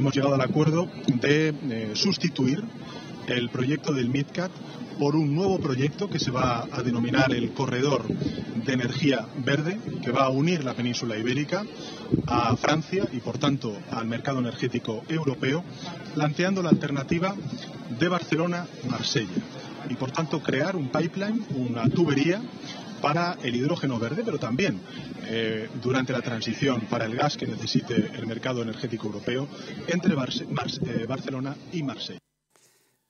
hemos llegado al acuerdo de eh, sustituir el proyecto del MidCat por un nuevo proyecto que se va a denominar el Corredor de Energía Verde, que va a unir la península ibérica a Francia y, por tanto, al mercado energético europeo, planteando la alternativa de Barcelona-Marsella y, por tanto, crear un pipeline, una tubería para el hidrógeno verde, pero también eh, durante la transición para el gas que necesite el mercado energético europeo entre eh, Barcelona y Marsella.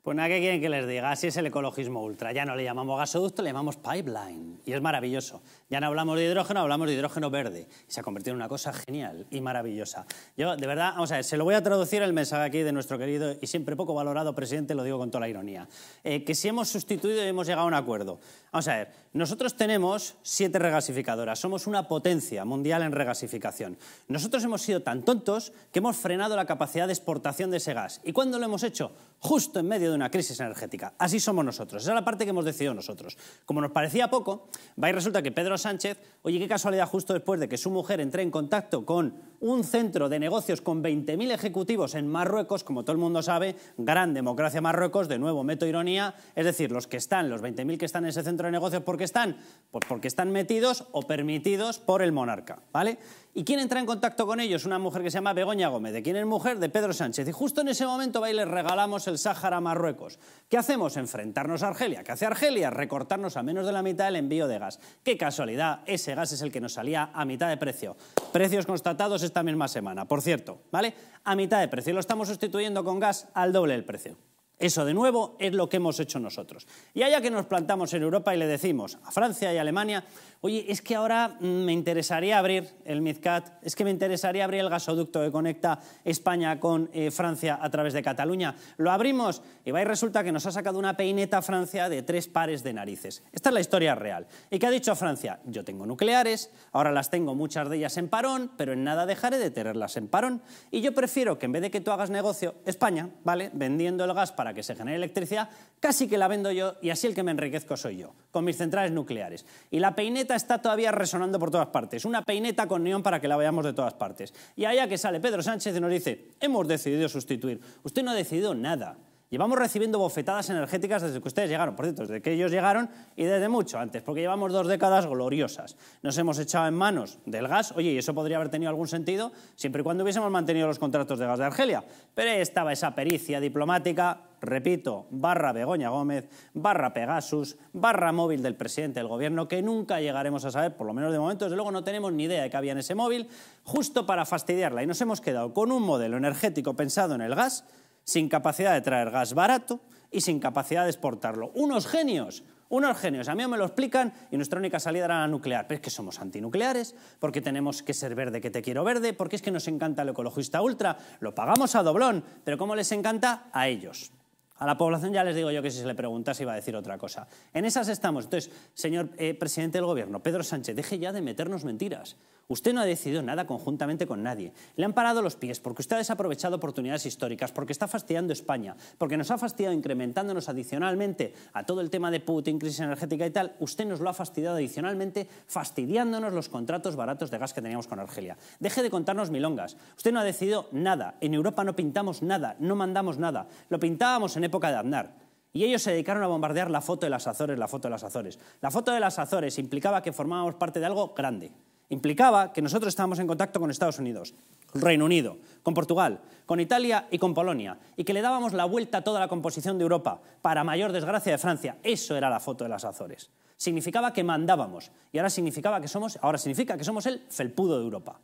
Pues nada, ¿qué quieren que les diga? Así es el ecologismo ultra. Ya no le llamamos gasoducto, le llamamos pipeline. Y es maravilloso. Ya no hablamos de hidrógeno, hablamos de hidrógeno verde. Y se ha convertido en una cosa genial y maravillosa. Yo, de verdad, vamos a ver, se lo voy a traducir el mensaje aquí de nuestro querido y siempre poco valorado presidente, lo digo con toda la ironía. Eh, que si hemos sustituido y hemos llegado a un acuerdo. Vamos a ver, nosotros tenemos siete regasificadoras. Somos una potencia mundial en regasificación. Nosotros hemos sido tan tontos que hemos frenado la capacidad de exportación de ese gas. ¿Y cuándo lo hemos hecho? justo en medio de una crisis energética. Así somos nosotros. Esa es la parte que hemos decidido nosotros. Como nos parecía poco, va y resulta que Pedro Sánchez, oye, qué casualidad, justo después de que su mujer entre en contacto con un centro de negocios con 20.000 ejecutivos en Marruecos, como todo el mundo sabe, gran democracia Marruecos, de nuevo meto ironía, es decir, los que están, los 20.000 que están en ese centro de negocios, ¿por qué están? Pues porque están metidos o permitidos por el monarca, ¿vale? ¿Y quién entra en contacto con ellos? Una mujer que se llama Begoña Gómez. ¿De quién es mujer? De Pedro Sánchez. Y justo en ese momento va y les regalamos el Sáhara a Marruecos. ¿Qué hacemos? Enfrentarnos a Argelia. ¿Qué hace Argelia? Recortarnos a menos de la mitad el envío de gas. ¡Qué casualidad! Ese gas es el que nos salía a mitad de precio. Precios constatados esta misma semana, por cierto. ¿Vale? A mitad de precio. Lo estamos sustituyendo con gas al doble del precio. Eso de nuevo es lo que hemos hecho nosotros. Y allá que nos plantamos en Europa y le decimos a Francia y Alemania, Oye, es que ahora me interesaría abrir el Midcat, es que me interesaría abrir el gasoducto que conecta España con eh, Francia a través de Cataluña. Lo abrimos y va y resulta que nos ha sacado una peineta Francia de tres pares de narices. Esta es la historia real. ¿Y qué ha dicho Francia? Yo tengo nucleares, ahora las tengo muchas de ellas en parón, pero en nada dejaré de tenerlas en parón. Y yo prefiero que en vez de que tú hagas negocio, España, ¿vale? Vendiendo el gas para que se genere electricidad, casi que la vendo yo y así el que me enriquezco soy yo, con mis centrales nucleares. Y la peineta está todavía resonando por todas partes. Una peineta con neón para que la vayamos de todas partes. Y allá que sale Pedro Sánchez y nos dice, hemos decidido sustituir. Usted no ha decidido nada. Llevamos recibiendo bofetadas energéticas desde que ustedes llegaron, por cierto, desde que ellos llegaron y desde mucho antes, porque llevamos dos décadas gloriosas. Nos hemos echado en manos del gas, oye, y eso podría haber tenido algún sentido siempre y cuando hubiésemos mantenido los contratos de gas de Argelia. Pero ahí estaba esa pericia diplomática, repito, barra Begoña Gómez, barra Pegasus, barra móvil del presidente del gobierno, que nunca llegaremos a saber, por lo menos de momento, desde luego no tenemos ni idea de que había en ese móvil, justo para fastidiarla. Y nos hemos quedado con un modelo energético pensado en el gas sin capacidad de traer gas barato y sin capacidad de exportarlo. Unos genios, unos genios. A mí me lo explican y nuestra única salida era la nuclear. Pero es que somos antinucleares, porque tenemos que ser verde que te quiero verde, porque es que nos encanta el ecologista ultra, lo pagamos a doblón, pero ¿cómo les encanta? A ellos. A la población ya les digo yo que si se le preguntase iba a decir otra cosa. En esas estamos. Entonces, señor eh, presidente del gobierno, Pedro Sánchez, deje ya de meternos mentiras. Usted no ha decidido nada conjuntamente con nadie. Le han parado los pies porque usted ha desaprovechado oportunidades históricas, porque está fastidiando España, porque nos ha fastidiado incrementándonos adicionalmente a todo el tema de Putin, crisis energética y tal. Usted nos lo ha fastidiado adicionalmente fastidiándonos los contratos baratos de gas que teníamos con Argelia. Deje de contarnos milongas. Usted no ha decidido nada. En Europa no pintamos nada, no mandamos nada. Lo pintábamos en época de Aznar. Y ellos se dedicaron a bombardear la foto de las Azores, la foto de las Azores. La foto de las Azores implicaba que formábamos parte de algo grande. Implicaba que nosotros estábamos en contacto con Estados Unidos, Reino Unido, con Portugal, con Italia y con Polonia, y que le dábamos la vuelta a toda la composición de Europa, para mayor desgracia de Francia. Eso era la foto de las Azores. Significaba que mandábamos, y ahora significaba que somos, ahora significa que somos el felpudo de Europa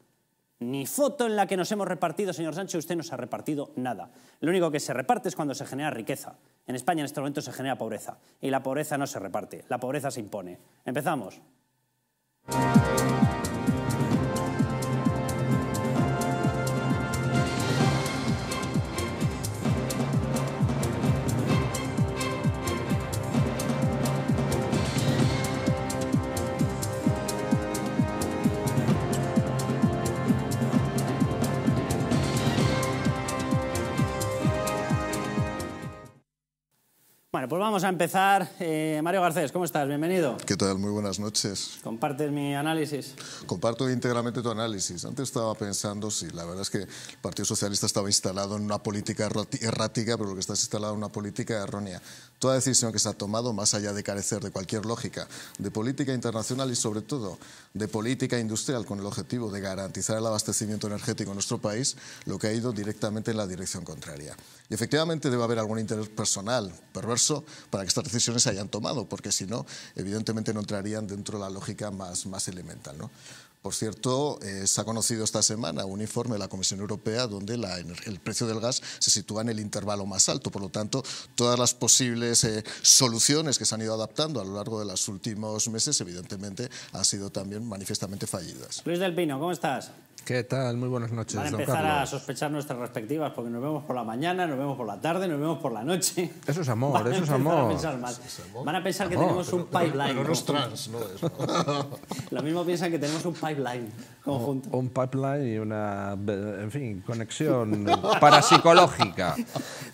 ni foto en la que nos hemos repartido, señor Sánchez, usted nos ha repartido nada. Lo único que se reparte es cuando se genera riqueza. En España en este momento se genera pobreza. Y la pobreza no se reparte, la pobreza se impone. Empezamos. Bueno, pues vamos a empezar. Eh, Mario Garcés, ¿cómo estás? Bienvenido. ¿Qué tal? Muy buenas noches. ¿Compartes mi análisis? Comparto íntegramente tu análisis. Antes estaba pensando, si la verdad es que el Partido Socialista estaba instalado en una política errática, pero lo que estás instalado en una política errónea. Toda decisión que se ha tomado, más allá de carecer de cualquier lógica de política internacional y sobre todo de política industrial con el objetivo de garantizar el abastecimiento energético en nuestro país, lo que ha ido directamente en la dirección contraria. Y efectivamente debe haber algún interés personal perverso para que estas decisiones se hayan tomado, porque si no, evidentemente no entrarían dentro de la lógica más, más elemental. ¿no? Por cierto, eh, se ha conocido esta semana un informe de la Comisión Europea donde el precio del gas se sitúa en el intervalo más alto. Por lo tanto, todas las posibles eh, soluciones que se han ido adaptando a lo largo de los últimos meses, evidentemente, han sido también manifiestamente fallidas. Luis del Pino, ¿cómo estás? ¿Qué tal? Muy buenas noches. Van a empezar a sospechar nuestras respectivas, porque nos vemos por la mañana, nos vemos por la tarde, nos vemos por la noche. Eso es amor, eso es amor. Van a pensar que tenemos un pipeline. Pero, no es trans, no es. Lo mismo piensan que tenemos un pipeline conjunto. Un, pipeline y una, en fin, conexión parapsicológica.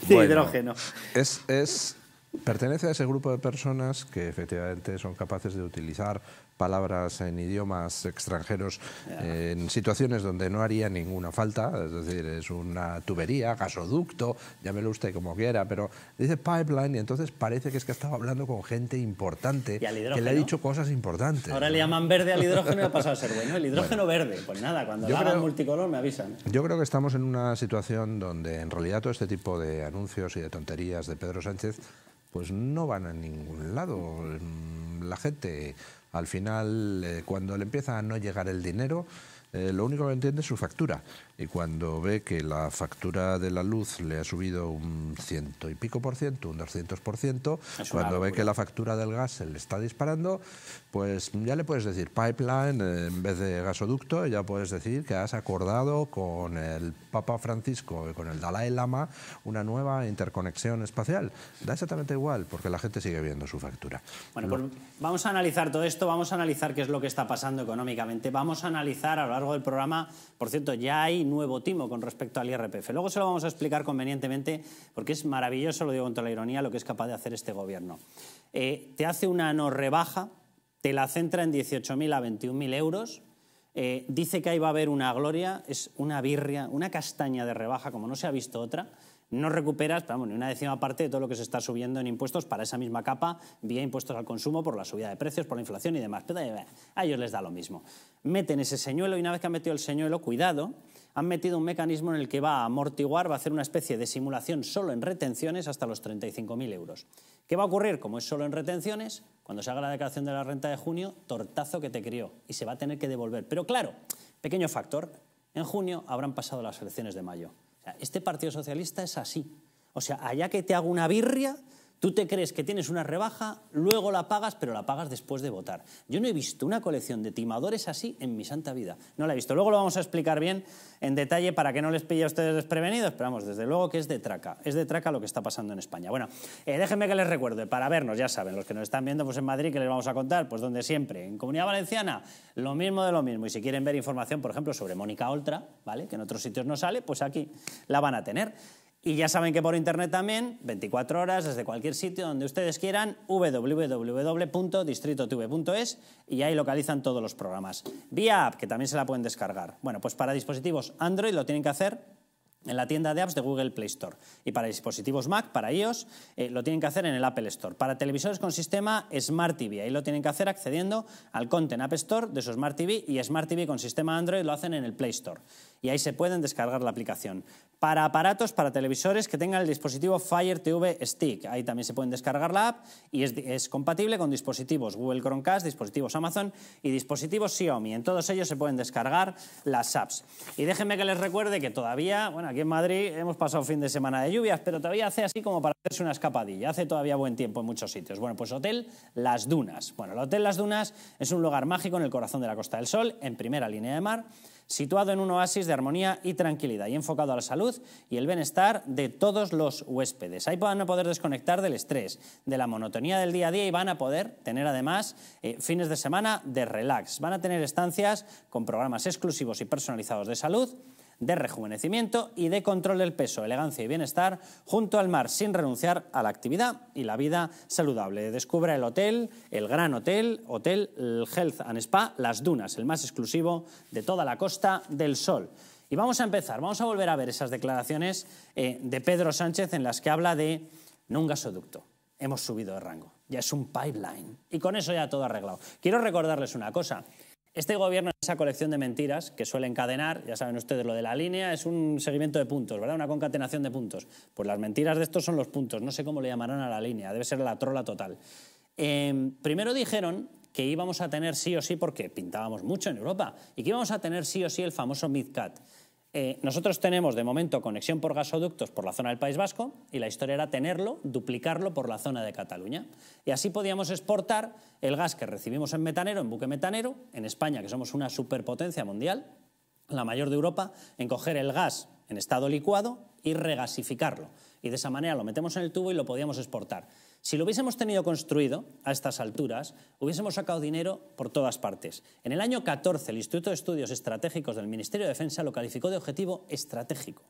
De hidrógeno. Es, es, pertenece a ese grupo de personas que efectivamente son capaces de utilizar palabras en idiomas extranjeros en situaciones donde no haría ninguna falta, es decir, es una tubería, gasoducto, llámelo usted como quiera, pero dice pipeline y entonces parece que es que ha estado hablando con gente importante que le ha dicho cosas importantes. Ahora le llaman verde al hidrógeno y ha pasado a ser bueno. El hidrógeno verde, pues nada, cuando lo hagan multicolor me avisan. Yo creo que estamos en una situación donde en realidad todo este tipo de anuncios y de tonterías de Pedro Sánchez pues no van a ningún lado. La gente al final, eh, cuando le empieza a no llegar el dinero, eh, lo único que entiende es su factura y cuando ve que la factura de la luz le ha subido un ciento y pico por ciento, un 200 por ciento, cuando ve que la factura del gas se le está disparando, pues ya le puedes decir pipeline en vez de gasoducto, ya puedes decir que has acordado con el Papa Francisco y con el Dalai Lama una nueva interconexión espacial. Da exactamente igual, porque la gente sigue viendo su factura. Bueno, pues vamos a analizar todo esto, vamos a analizar qué es lo que está pasando económicamente, vamos a analizar a lo largo del programa, por cierto, ya hay nuevo timo con respecto al IRPF. Luego se lo vamos a explicar convenientemente porque es maravilloso, lo digo con toda la ironía, lo que es capaz de hacer este gobierno. Eh, te hace una no rebaja, te la centra en 18.000 a 21.000 euros, eh, dice que ahí va a haber una gloria, es una birria, una castaña de rebaja como no se ha visto otra. No recuperas vamos, ni una décima parte de todo lo que se está subiendo en impuestos para esa misma capa, vía impuestos al consumo, por la subida de precios, por la inflación y demás. Eh, a ellos les da lo mismo. Meten ese señuelo y una vez que han metido el señuelo, cuidado, han metido un mecanismo en el que va a amortiguar, va a hacer una especie de simulación solo en retenciones hasta los 35.000 euros. ¿Qué va a ocurrir? Como es solo en retenciones, cuando se haga la declaración de la renta de junio, tortazo que te crió y se va a tener que devolver. Pero claro, pequeño factor, en junio habrán pasado las elecciones de mayo. este Partido Socialista es así. O sea, allá que te hago una birria, Tú te crees que tienes una rebaja, luego la pagas, pero la pagas después de votar. Yo no he visto una colección de timadores así en mi santa vida. No la he visto. Luego lo vamos a explicar bien en detalle para que no les pille a ustedes desprevenidos, pero vamos, desde luego que es de traca. Es de traca lo que está pasando en España. Bueno, eh, déjenme que les recuerde, para vernos, ya saben, los que nos están viendo pues en Madrid, que les vamos a contar, pues donde siempre, en Comunidad Valenciana, lo mismo de lo mismo. Y si quieren ver información, por ejemplo, sobre Mónica Oltra, ¿vale? Que en otros sitios no sale, pues aquí la van a tener. Y ya saben que por internet también, 24 horas, desde cualquier sitio donde ustedes quieran, www.distritotv.es y ahí localizan todos los programas. Vía app, que también se la pueden descargar. Bueno, pues para dispositivos Android lo tienen que hacer en la tienda de apps de Google Play Store. Y para dispositivos Mac, para iOS, eh, lo tienen que hacer en el Apple Store. Para televisores con sistema Smart TV, ahí lo tienen que hacer accediendo al Content App Store de su Smart TV y Smart TV con sistema Android lo hacen en el Play Store. Y ahí se pueden descargar la aplicación. Para aparatos, para televisores que tengan el dispositivo Fire TV Stick, ahí también se pueden descargar la app y es, es compatible con dispositivos Google Chromecast, dispositivos Amazon y dispositivos Xiaomi. En todos ellos se pueden descargar las apps. Y déjenme que les recuerde que todavía, bueno, Aquí en Madrid hemos pasado fin de semana de lluvias, pero todavía hace así como para hacerse una escapadilla. Hace todavía buen tiempo en muchos sitios. Bueno, pues Hotel Las Dunas. Bueno, el Hotel Las Dunas es un lugar mágico en el corazón de la Costa del Sol, en primera línea de mar, situado en un oasis de armonía y tranquilidad y enfocado a la salud y el bienestar de todos los huéspedes. Ahí van a poder desconectar del estrés, de la monotonía del día a día y van a poder tener además eh, fines de semana de relax. Van a tener estancias con programas exclusivos y personalizados de salud de rejuvenecimiento y de control del peso, elegancia y bienestar junto al mar, sin renunciar a la actividad y la vida saludable. Descubra el hotel, el gran hotel, Hotel Health and Spa Las Dunas, el más exclusivo de toda la Costa del Sol. Y vamos a empezar, vamos a volver a ver esas declaraciones eh, de Pedro Sánchez en las que habla de no un gasoducto, hemos subido de rango, ya es un pipeline. Y con eso ya todo arreglado. Quiero recordarles una cosa. Este gobierno, esa colección de mentiras que suele encadenar, ya saben ustedes lo de la línea, es un seguimiento de puntos, ¿verdad? Una concatenación de puntos. Pues las mentiras de estos son los puntos, no sé cómo le llamarán a la línea, debe ser la trola total. Em, primero dijeron que íbamos a tener sí o sí, porque pintábamos mucho en Europa, y que íbamos a tener sí o sí el famoso MidCat. Eh, nosotros tenemos de momento conexión por gasoductos por la zona del País Vasco y la historia era tenerlo, duplicarlo por la zona de Cataluña. Y así podíamos exportar el gas que recibimos en metanero, en buque metanero, en España, que somos una superpotencia mundial, la mayor de Europa, en coger el gas en estado licuado y regasificarlo. Y de esa manera lo metemos en el tubo y lo podíamos exportar. Si lo hubiésemos tenido construido a estas alturas, hubiésemos sacado dinero por todas partes. En el año 14, el Instituto de Estudios Estratégicos del Ministerio de Defensa lo calificó de objetivo estratégico.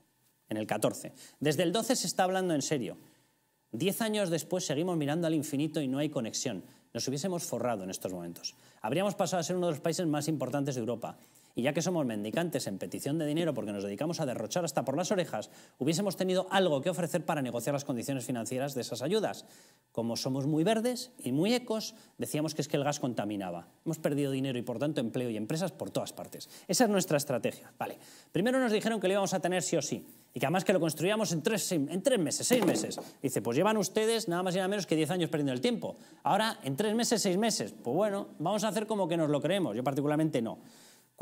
En el 14. Desde el 12 se está hablando en serio. Diez años después seguimos mirando al infinito y no hay conexión. Nos hubiésemos forrado en estos momentos. Habríamos pasado a ser uno de los países más importantes de Europa y ya que somos mendicantes en petición de dinero porque nos dedicamos a derrochar hasta por las orejas, hubiésemos tenido algo que ofrecer para negociar las condiciones financieras de esas ayudas. Como somos muy verdes y muy ecos, decíamos que es que el gas contaminaba. Hemos perdido dinero y por tanto empleo y empresas por todas partes. Esa es nuestra estrategia. Vale. Primero nos dijeron que lo íbamos a tener sí o sí y que además que lo construíamos en tres, en tres meses, seis meses. Dice, pues llevan ustedes nada más y nada menos que diez años perdiendo el tiempo. Ahora, en tres meses, seis meses, pues bueno, vamos a hacer como que nos lo creemos. Yo particularmente no.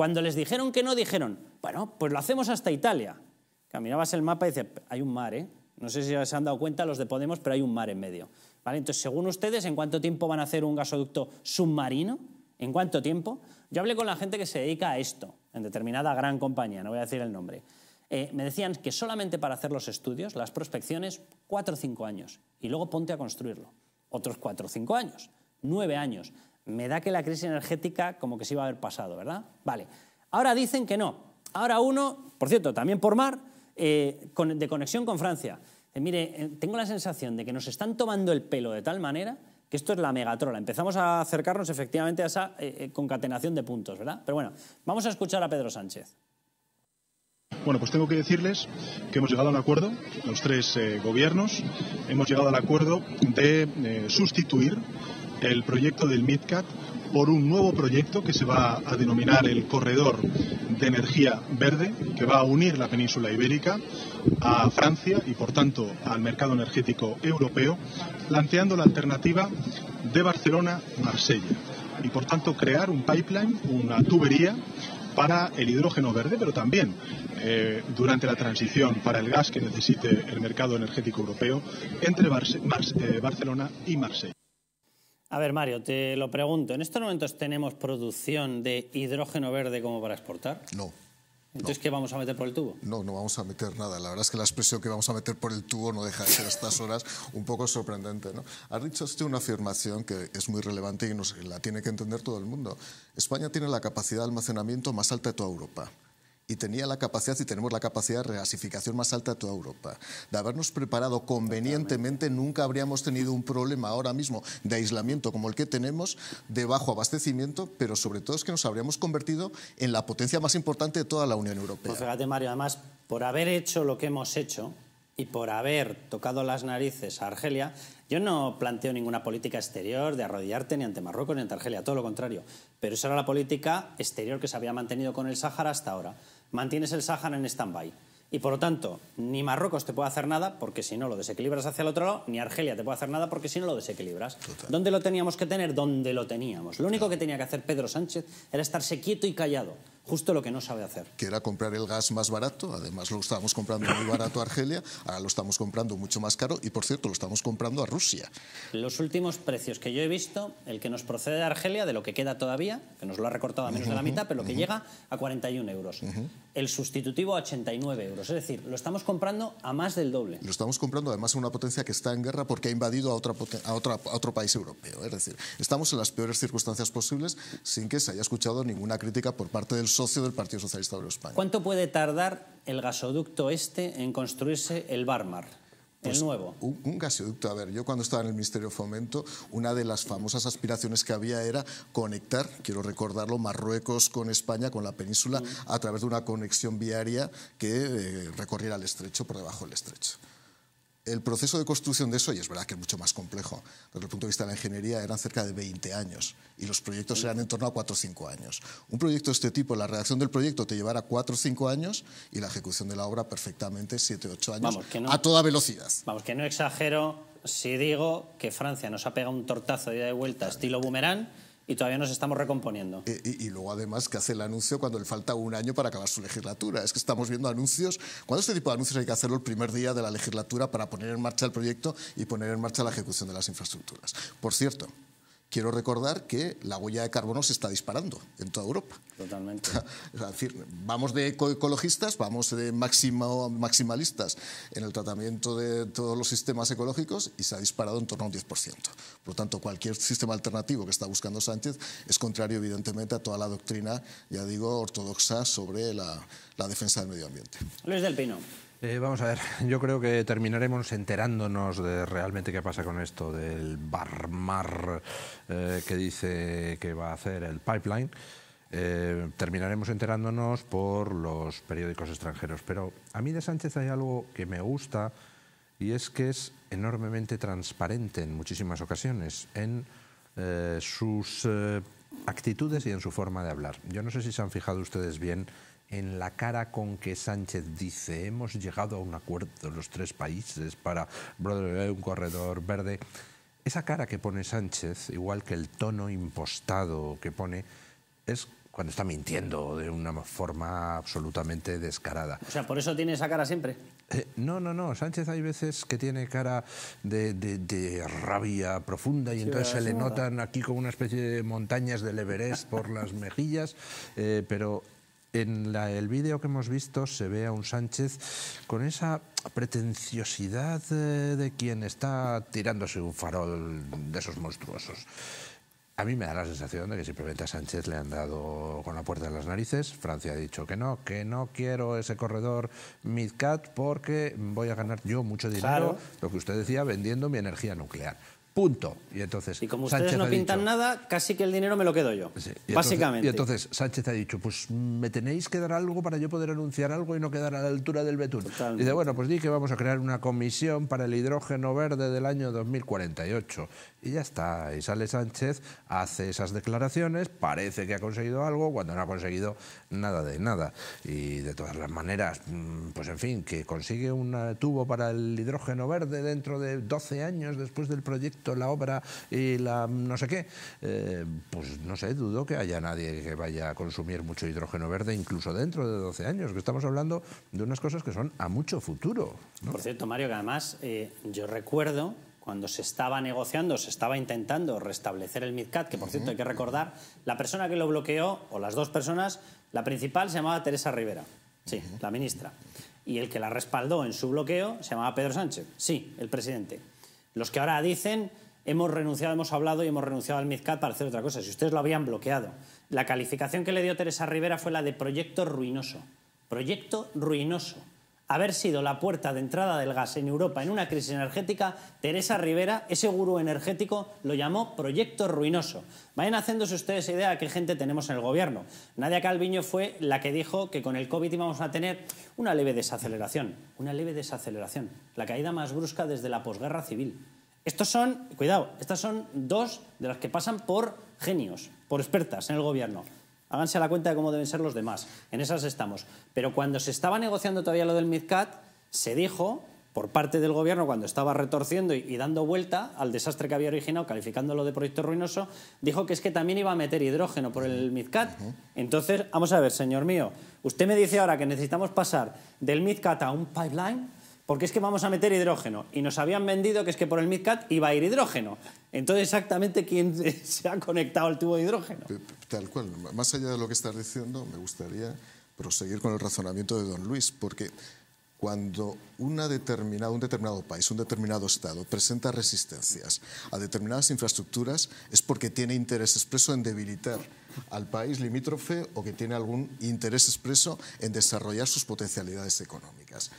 Cuando les dijeron que no, dijeron, bueno, pues lo hacemos hasta Italia. Caminabas el mapa y dices, hay un mar, ¿eh? No sé si se han dado cuenta los de Podemos, pero hay un mar en medio. ¿Vale? Entonces, según ustedes, ¿en cuánto tiempo van a hacer un gasoducto submarino? ¿En cuánto tiempo? Yo hablé con la gente que se dedica a esto, en determinada gran compañía, no voy a decir el nombre. Eh, me decían que solamente para hacer los estudios, las prospecciones, cuatro o cinco años. Y luego ponte a construirlo. Otros cuatro o cinco años. Nueve años me da que la crisis energética como que se iba a haber pasado, ¿verdad? Vale. Ahora dicen que no. Ahora uno, por cierto, también por mar, eh, de conexión con Francia. mire, eh, tengo la sensación de que nos están tomando el pelo de tal manera que esto es la megatrola. Empezamos a acercarnos efectivamente a esa eh, concatenación de puntos, ¿verdad? Pero bueno, vamos a escuchar a Pedro Sánchez. Bueno, pues tengo que decirles que hemos llegado a un acuerdo, los tres gobiernos, hemos llegado al acuerdo de sustituir el proyecto del MidCat por un nuevo proyecto que se va a denominar el Corredor de Energía Verde, que va a unir la península ibérica a Francia y, por tanto, al mercado energético europeo, planteando la alternativa de Barcelona-Marsella. Y, por tanto, crear un pipeline, una tubería para el hidrógeno verde, pero también eh, durante la transición para el gas que necesite el mercado energético europeo entre eh, Barcelona y Marsella. A ver, Mario, te lo pregunto. ¿En estos momentos tenemos producción de hidrógeno verde como para exportar? No. ¿Entonces qué vamos a meter por el tubo? No, no vamos a meter nada. La verdad es que la expresión que vamos a meter por el tubo no deja de ser a estas horas un poco sorprendente. ¿no? Has dicho usted una afirmación que es muy relevante y la tiene que entender todo el mundo. España tiene la capacidad de almacenamiento más alta de toda Europa y tenía la capacidad, y tenemos la capacidad de regasificación más alta de toda Europa. De habernos preparado convenientemente, nunca habríamos tenido un problema ahora mismo de aislamiento como el que tenemos, de bajo abastecimiento, pero sobre todo es que nos habríamos convertido en la potencia más importante de toda la Unión Europea. Pues fíjate, Mario, además, por haber hecho lo que hemos hecho y por haber tocado las narices a Argelia, yo no planteo ninguna política exterior de arrodillarte ni ante Marruecos ni ante Argelia, todo lo contrario. Pero esa era la política exterior que se había mantenido con el Sáhara hasta ahora mantienes el Sáhara en stand-by. Y por lo tanto, ni Marruecos te puede hacer nada porque si no lo desequilibras hacia el otro lado, ni Argelia te puede hacer nada porque si no lo desequilibras. ¿Dónde lo teníamos que tener? Donde lo teníamos. Lo único que tenía que hacer Pedro Sánchez era estarse quieto y callado justo lo que no sabe hacer. Que era comprar el gas más barato, además lo estábamos comprando muy barato a Argelia, ahora lo estamos comprando mucho más caro y por cierto lo estamos comprando a Rusia. Los últimos precios que yo he visto, el que nos procede de Argelia, de lo que queda todavía, que nos lo ha recortado a menos de la mitad, pero lo que llega a 41 euros. El sustitutivo a 89 euros, es decir, lo estamos comprando a más del doble. Lo estamos comprando además a una potencia que está en guerra porque ha invadido a, otra, a, otra, a otro país europeo, es decir, estamos en las peores circunstancias posibles sin que se haya escuchado ninguna crítica por parte del socio del Partido Socialista de España. ¿Cuánto puede tardar el gasoducto este en construirse el Barmar? el pues, nuevo. Un, gasoducto. A ver, yo cuando estaba en el Ministerio de Fomento, una de las famosas aspiraciones que había era conectar, quiero recordarlo, Marruecos con España, con la península, mm. a través de una conexión viaria que eh, recorriera el estrecho, por debajo del estrecho. El proceso de construcción de eso, y es verdad que es mucho más complejo, desde el punto de vista de la ingeniería eran cerca de 20 años y los proyectos eran en torno a 4 o 5 años. Un proyecto de este tipo, la redacción del proyecto te llevará 4 o 5 años y la ejecución de la obra perfectamente 7 o 8 años a toda velocidad. Vamos, que no exagero si digo que Francia nos ha pegado un tortazo de ida y vuelta estilo boomerang y todavía nos estamos recomponiendo. Eh, y, luego además que hace el anuncio cuando le falta un año para acabar su legislatura. Es que estamos viendo anuncios. ¿Cuándo este tipo de anuncios hay que hacerlo el primer día de la legislatura para poner en marcha el proyecto y poner en marcha la ejecución de las infraestructuras? Por cierto, quiero recordar que la huella de carbono se está disparando en toda Europa. Totalmente. es decir, vamos de ecologistas, vamos de máximo, maximalistas en el tratamiento de todos los sistemas ecológicos y se ha disparado en torno a un 10%. Por lo tanto, cualquier sistema alternativo que está buscando Sánchez es contrario, evidentemente, a toda la doctrina, ya digo, ortodoxa sobre la, la defensa del medio ambiente. Luis del Pino. Eh, vamos a ver, yo creo que terminaremos enterándonos de realmente qué pasa con esto del barmar eh, que dice que va a hacer el pipeline. Eh, terminaremos enterándonos por los periódicos extranjeros. Pero a mí de Sánchez hay algo que me gusta y es que es enormemente transparente en muchísimas ocasiones en sus actitudes y en su forma de hablar. Yo no sé si se han fijado ustedes bien en la cara con que Sánchez dice hemos llegado a un acuerdo los tres países para un corredor verde. Esa cara que pone Sánchez, igual que el tono impostado que pone, es cuando está mintiendo de una forma absolutamente descarada. O sea, por eso tiene esa cara siempre. Eh, no, no, no. Sánchez hay veces que tiene cara de, rabia profunda y entonces se le notan aquí como una especie de montañas de Everest por las mejillas, eh, pero en el vídeo que hemos visto se ve a un Sánchez con esa pretenciosidad eh, de, quien está tirándose un farol de esos monstruosos. A mí me da la sensación de que simplemente a Sánchez le han dado con la puerta en las narices. Francia ha dicho que no, que no quiero ese corredor Midcat porque voy a ganar yo mucho dinero, lo que usted decía, vendiendo mi energía nuclear. Punto. Y entonces. Y como ustedes no pintan nada, casi que el dinero me lo quedo yo. básicamente. y entonces Sánchez ha dicho: Pues me tenéis que dar algo para yo poder anunciar algo y no quedar a la altura del betún. Y dice: Bueno, pues di que vamos a crear una comisión para el hidrógeno verde del año 2048. Y ya está. Y sale Sánchez, hace esas declaraciones, parece que ha conseguido algo cuando no ha conseguido nada de nada. Y de todas las maneras, mm, pues en fin, que consigue un tubo para el hidrógeno verde dentro de 12 años después del proyecto la obra y la no sé qué, eh, pues no sé, dudo que haya nadie que vaya a consumir mucho hidrógeno verde, incluso dentro de 12 años, que estamos hablando de unas cosas que son a mucho futuro. Por cierto, Mario, que además eh, yo recuerdo cuando se estaba negociando, se estaba intentando restablecer el MidCat, que por cierto hay que recordar, la persona que lo bloqueó, o las dos personas, la principal se llamaba Teresa Rivera, sí, la ministra. Y el que la respaldó en su bloqueo se llamaba Pedro Sánchez, sí, el presidente. Los que ahora dicen, hemos renunciado, hemos hablado y hemos renunciado al MIZCAT para hacer otra cosa, si ustedes lo habían bloqueado. La calificación que le dio Teresa Rivera fue la de proyecto ruinoso. Proyecto ruinoso haber sido la puerta de entrada del gas en Europa en una crisis energética, Teresa Rivera, ese gurú energético, lo llamó proyecto ruinoso. Vayan haciéndose ustedes idea de qué gente tenemos en el gobierno. Nadia Calviño fue la que dijo que con el COVID íbamos a tener una leve desaceleración, una leve desaceleración, la caída más brusca desde la posguerra civil. Estos son, cuidado, estas son dos de las que pasan por genios, por expertas en el gobierno háganse la cuenta de cómo deben ser los demás. En esas estamos. Pero cuando se estaba negociando todavía lo del MidCat, se dijo por parte del gobierno cuando estaba retorciendo y, dando vuelta al desastre que había originado, calificándolo de proyecto ruinoso, dijo que es que también iba a meter hidrógeno por el MidCat. Entonces, vamos a ver, señor mío, usted me dice ahora que necesitamos pasar del MidCat a un pipeline porque es que vamos a meter hidrógeno. Y nos habían vendido que es que por el MidCat iba a ir hidrógeno. Entonces, exactamente quién se ha conectado al tubo de hidrógeno. Tal cual. Más allá de lo que estás diciendo, me gustaría proseguir con el razonamiento de don Luis, porque cuando una determinado un determinado país, un determinado Estado presenta resistencias a determinadas infraestructuras es porque tiene interés expreso en debilitar al país limítrofe o que tiene algún interés expreso en desarrollar sus potencialidades económicas.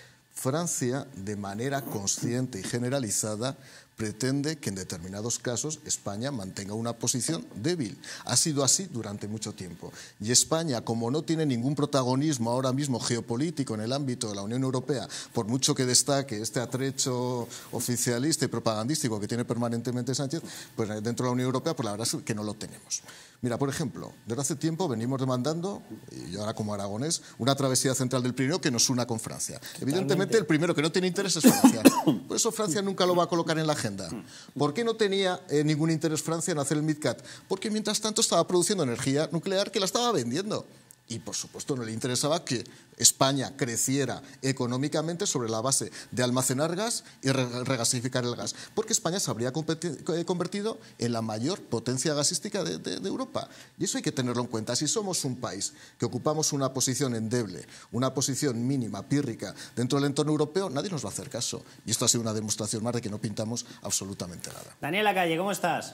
Francia, de manera consciente y generalizada, pretende que en determinados casos España mantenga una posición débil. Ha sido así durante mucho tiempo. Y España, como no tiene ningún protagonismo ahora mismo geopolítico en el ámbito de la Unión Europea, por mucho que destaque este atrecho oficialista y propagandístico que tiene permanentemente Sánchez, pues dentro de la Unión Europea, pues la verdad es que no lo tenemos. Mira, por ejemplo, desde hace tiempo venimos demandando, y ahora como aragonés, una travesía central del Pirineo que nos una con Francia. Evidentemente, el primero que no tiene interés es Francia. Por eso Francia nunca lo va a colocar en la agenda. ¿Por qué no tenía eh, ningún interés Francia en hacer el MidCat? Porque mientras tanto estaba produciendo energía nuclear que la estaba vendiendo y por supuesto no le interesaba que España creciera económicamente sobre la base de almacenar gas y regasificar el gas, porque España se habría eh, convertido en la mayor potencia gasística de, Europa. Y eso hay que tenerlo en cuenta. Si somos un país que ocupamos una posición endeble, una posición mínima, pírrica, dentro del entorno europeo, nadie nos va a hacer caso. Y esto ha sido una demostración más de que no pintamos absolutamente nada. Daniela Calle, ¿cómo estás?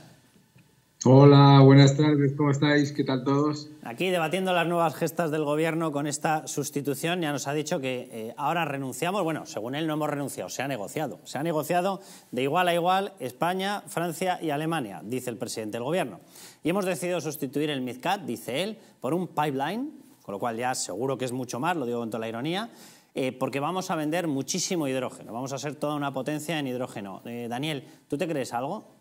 Hola, buenas tardes, ¿cómo estáis? ¿Qué tal todos? Aquí debatiendo las nuevas gestas del gobierno con esta sustitución, ya nos ha dicho que eh, ahora renunciamos, bueno, según él no hemos renunciado, se ha negociado, se ha negociado de igual a igual España, Francia y Alemania, dice el presidente del gobierno. Y hemos decidido sustituir el MidCat, dice él, por un pipeline, con lo cual ya seguro que es mucho más, lo digo con toda la ironía, eh, porque vamos a vender muchísimo hidrógeno, vamos a ser toda una potencia en hidrógeno. Eh, Daniel, ¿tú te crees algo?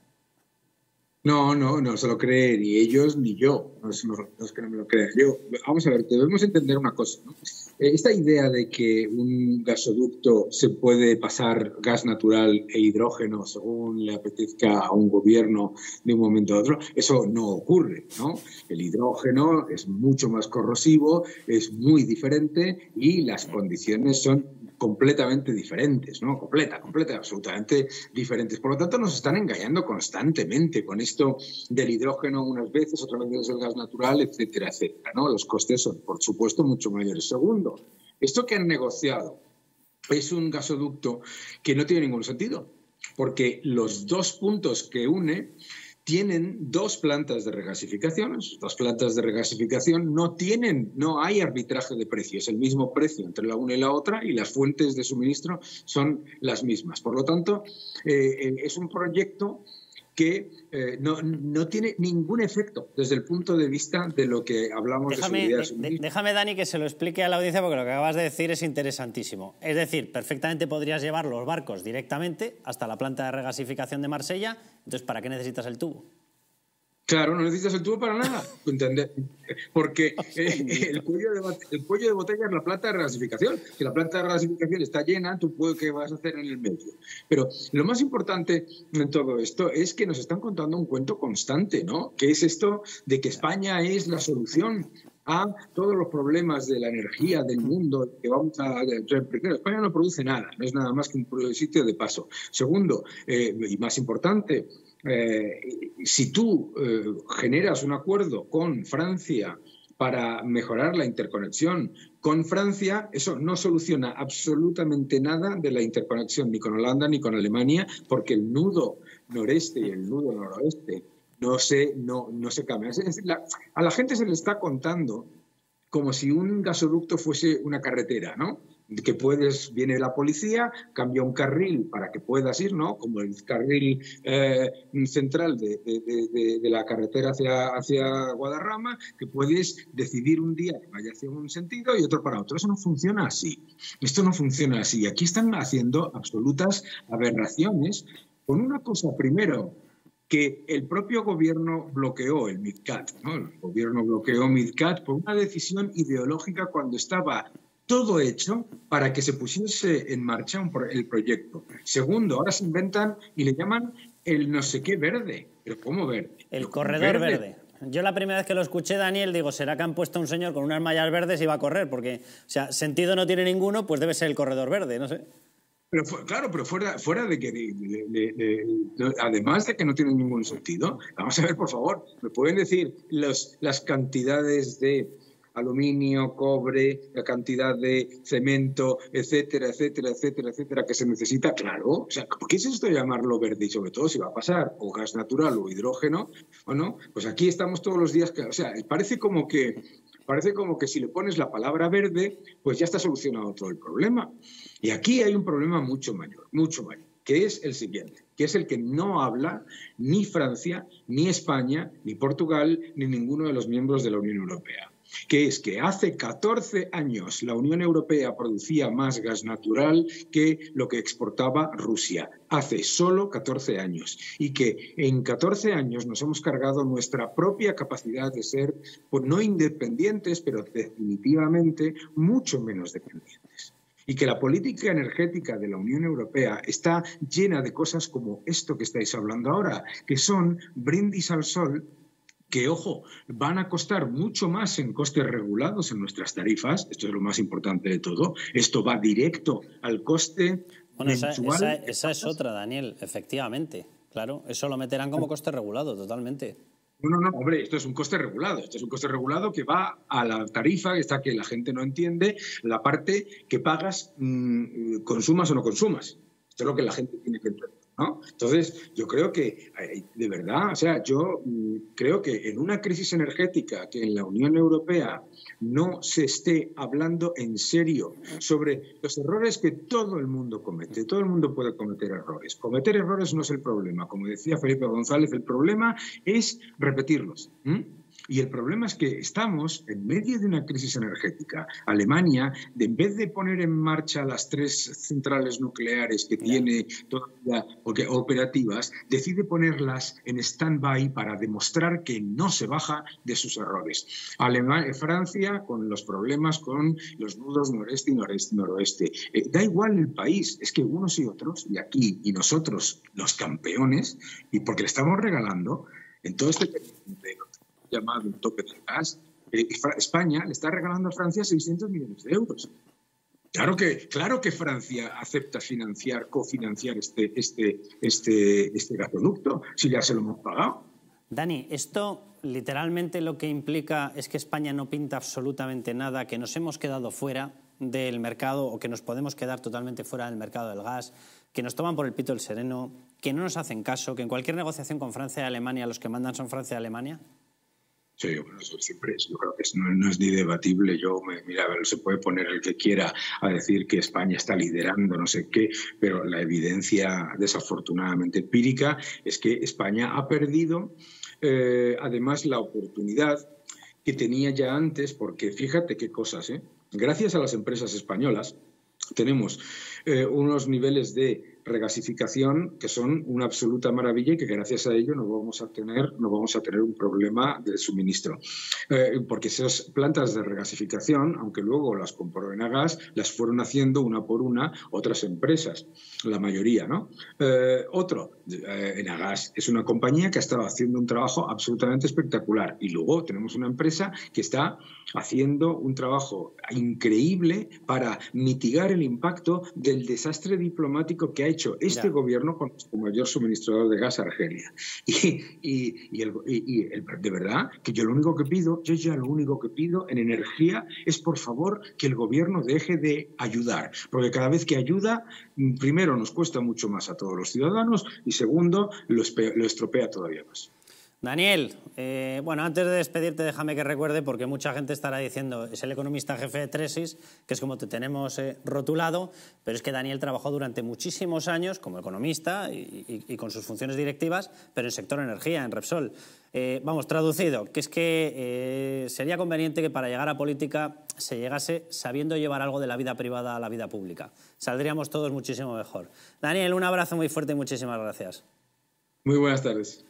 No, no, no se lo cree ni ellos ni yo. No es, que no me lo crean, yo. Vamos a ver, debemos entender una cosa, ¿no? Eh, esta idea de que un gasoducto se puede pasar gas natural e hidrógeno según le apetezca a un gobierno de un momento a otro, eso no ocurre. ¿no? El hidrógeno es mucho más corrosivo, es muy diferente y las condiciones son completamente diferentes, ¿no? Completa, completa, absolutamente diferentes. Por lo tanto, nos están engañando constantemente con esto del hidrógeno unas veces, otras veces del gas natural, etcétera, etcétera, ¿no? Los costes son, por supuesto, mucho mayores. según esto que han negociado es un gasoducto que no tiene ningún sentido, porque los mm. dos puntos que une tienen dos plantas de regasificación. Las plantas de regasificación no tienen, no hay arbitraje de precio, es el mismo precio entre la una y la otra y las fuentes de suministro son las mismas. Por lo tanto, eh, eh, es un proyecto que eh, no, tiene ningún efecto desde el punto de vista de lo que hablamos de seguridad. déjame, Dani, que se lo explique a la audiencia porque lo que acabas de decir es interesantísimo. Es decir, perfectamente podrías llevar los barcos directamente hasta la planta de regasificación de Marsella, entonces ¿para qué necesitas el tubo? Claro, no necesitas el tubo para nada, Porque eh, el, cuello de, el cuello de botella es la planta de rasificación. Si la planta de regasificación está llena, tú ¿qué vas a hacer en el medio? Pero lo más importante en todo esto es que nos están contando un cuento constante, ¿no? Que es esto de que España es la solución a todos los problemas de la energía del mundo que vamos a primero España no produce nada no es nada más que un sitio de paso segundo eh, y más importante eh, si tú eh, generas un acuerdo con Francia para mejorar la interconexión con Francia, eso no soluciona absolutamente nada de la interconexión ni con Holanda ni con Alemania, porque el nudo noreste y el nudo noroeste no se, no, se cambia. a la gente se le está contando como si un gasoducto fuese una carretera, ¿no? que puedes, viene la policía, cambia un carril para que puedas ir, ¿no? Como el carril eh, central de, la carretera hacia, hacia Guadarrama, que puedes decidir un día que vaya hacia un sentido y otro para otro. Eso no funciona así. Esto no funciona así. Aquí están haciendo absolutas aberraciones con una cosa primero que el propio gobierno bloqueó el MidCat, ¿no? El gobierno bloqueó MidCat por una decisión ideológica cuando estaba todo hecho para que se pusiese en marcha el proyecto. Segundo, ahora se inventan y le llaman el no sé qué verde. ¿Pero cómo verde? El corredor verde. Yo la primera vez que lo escuché, Daniel, digo, ¿será que han puesto un señor con unas mallas verdes y va a correr? Porque, o sea, sentido no tiene ninguno, pues debe ser el corredor verde, no sé. Pero claro, pero fuera, fuera de que, además de que no tiene ningún sentido, vamos a ver, por favor, ¿me pueden decir los, las cantidades de aluminio, cobre, la cantidad de cemento, etcétera, etcétera, etcétera, etcétera, que se necesita, claro. O sea, ¿por qué es esto de llamarlo verde? Y sobre todo si va a pasar o gas natural o hidrógeno, ¿o no? Pues aquí estamos todos los días, que, o sea, parece como que parece como que si le pones la palabra verde, pues ya está solucionado todo el problema. Y aquí hay un problema mucho mayor, mucho mayor, que es el siguiente, que es el que no habla ni Francia, ni España, ni Portugal, ni ninguno de los miembros de la Unión Europea que es que hace 14 años la Unión Europea producía más gas natural que lo que exportaba Rusia, hace solo 14 años, y que en 14 años nos hemos cargado nuestra propia capacidad de ser, pues, no independientes, pero definitivamente mucho menos dependientes y que la política energética de la Unión Europea está llena de cosas como esto que estáis hablando ahora, que son brindis al sol que, ojo, van a costar mucho más en costes regulados en nuestras tarifas, esto es lo más importante de todo, esto va directo al coste. mensual. Esa, esa, es otra, Daniel, efectivamente, claro, eso lo meterán como coste regulado, totalmente. No, no, no, hombre, esto es un coste regulado. Esto es un coste regulado que va a la tarifa, está que la gente no entiende, la parte que pagas, mm, consumas o no consumas. Esto es lo que la gente tiene que entender. ¿no? Entonces, yo creo que, de verdad, o sea, yo mm, creo que en una crisis energética que en la Unión Europea no se esté hablando en serio sobre los errores que todo el mundo comete, todo el mundo puede cometer errores. Cometer errores no es el problema, como decía Felipe González, el problema es repetirlos. Y el problema es que estamos en medio de una crisis energética. Alemania, en vez de poner en marcha las tres centrales nucleares que tiene todavía operativas, decide ponerlas en stand-by para demostrar que no se baja de sus errores. Eh, Francia, con los problemas con los nudos noreste y noreste, noroeste. Eh, da igual el país, es que unos y otros, y aquí y nosotros, los campeones, y porque le estamos regalando, en todo este periodo llamado tope del gas. Eh, España le está regalando a Francia 600 millones de euros. Claro que, claro que Francia acepta financiar, cofinanciar este, este, este, este gasoducto, si ya se lo hemos pagado. Dani, esto literalmente lo que implica es que España no pinta absolutamente nada, que nos hemos quedado fuera del mercado o que nos podemos quedar totalmente fuera del mercado del gas, que nos toman por el pito el sereno, que no nos hacen caso, que en cualquier negociación con Francia y Alemania los que mandan son Francia y Alemania yo creo que no, es ni debatible. Yo, me, mira, se puede poner el que quiera a decir que España está liderando no sé qué, pero la evidencia desafortunadamente empírica es que España ha perdido eh, además la oportunidad que tenía ya antes, porque fíjate qué cosas, ¿eh? gracias a las empresas españolas tenemos eh, unos niveles de regasificación que son una absoluta maravilla y que gracias a ello no vamos a tener, no vamos a tener un problema de suministro. Eh, porque esas plantas de regasificación, aunque luego las compraron a gas, las fueron haciendo una por una otras empresas, la mayoría. ¿no? Eh, otro, eh, en Enagas es una compañía que ha estado haciendo un trabajo absolutamente espectacular y luego tenemos una empresa que está haciendo un trabajo increíble para mitigar el impacto del desastre diplomático que ha hecho este gobierno con su mayor suministrador de gas, Argelia. Y, de verdad que yo lo único que pido, yo ya lo único que pido en energía es por favor que el gobierno deje de ayudar, porque cada vez que ayuda primero, nos cuesta mucho más a todos los ciudadanos y segundo, lo, estropea todavía más. Daniel, eh, bueno, antes de despedirte, déjame que recuerde, porque mucha gente estará diciendo, es el economista jefe de Tresis, que es como te tenemos eh, rotulado, pero es que Daniel trabajó durante muchísimos años como economista y, con sus funciones directivas, pero en sector energía, en Repsol. Eh, vamos, traducido, que es que sería conveniente que para llegar a política se llegase sabiendo llevar algo de la vida privada a la vida pública. Saldríamos todos muchísimo mejor. Daniel, un abrazo muy fuerte y muchísimas gracias. Muy buenas tardes.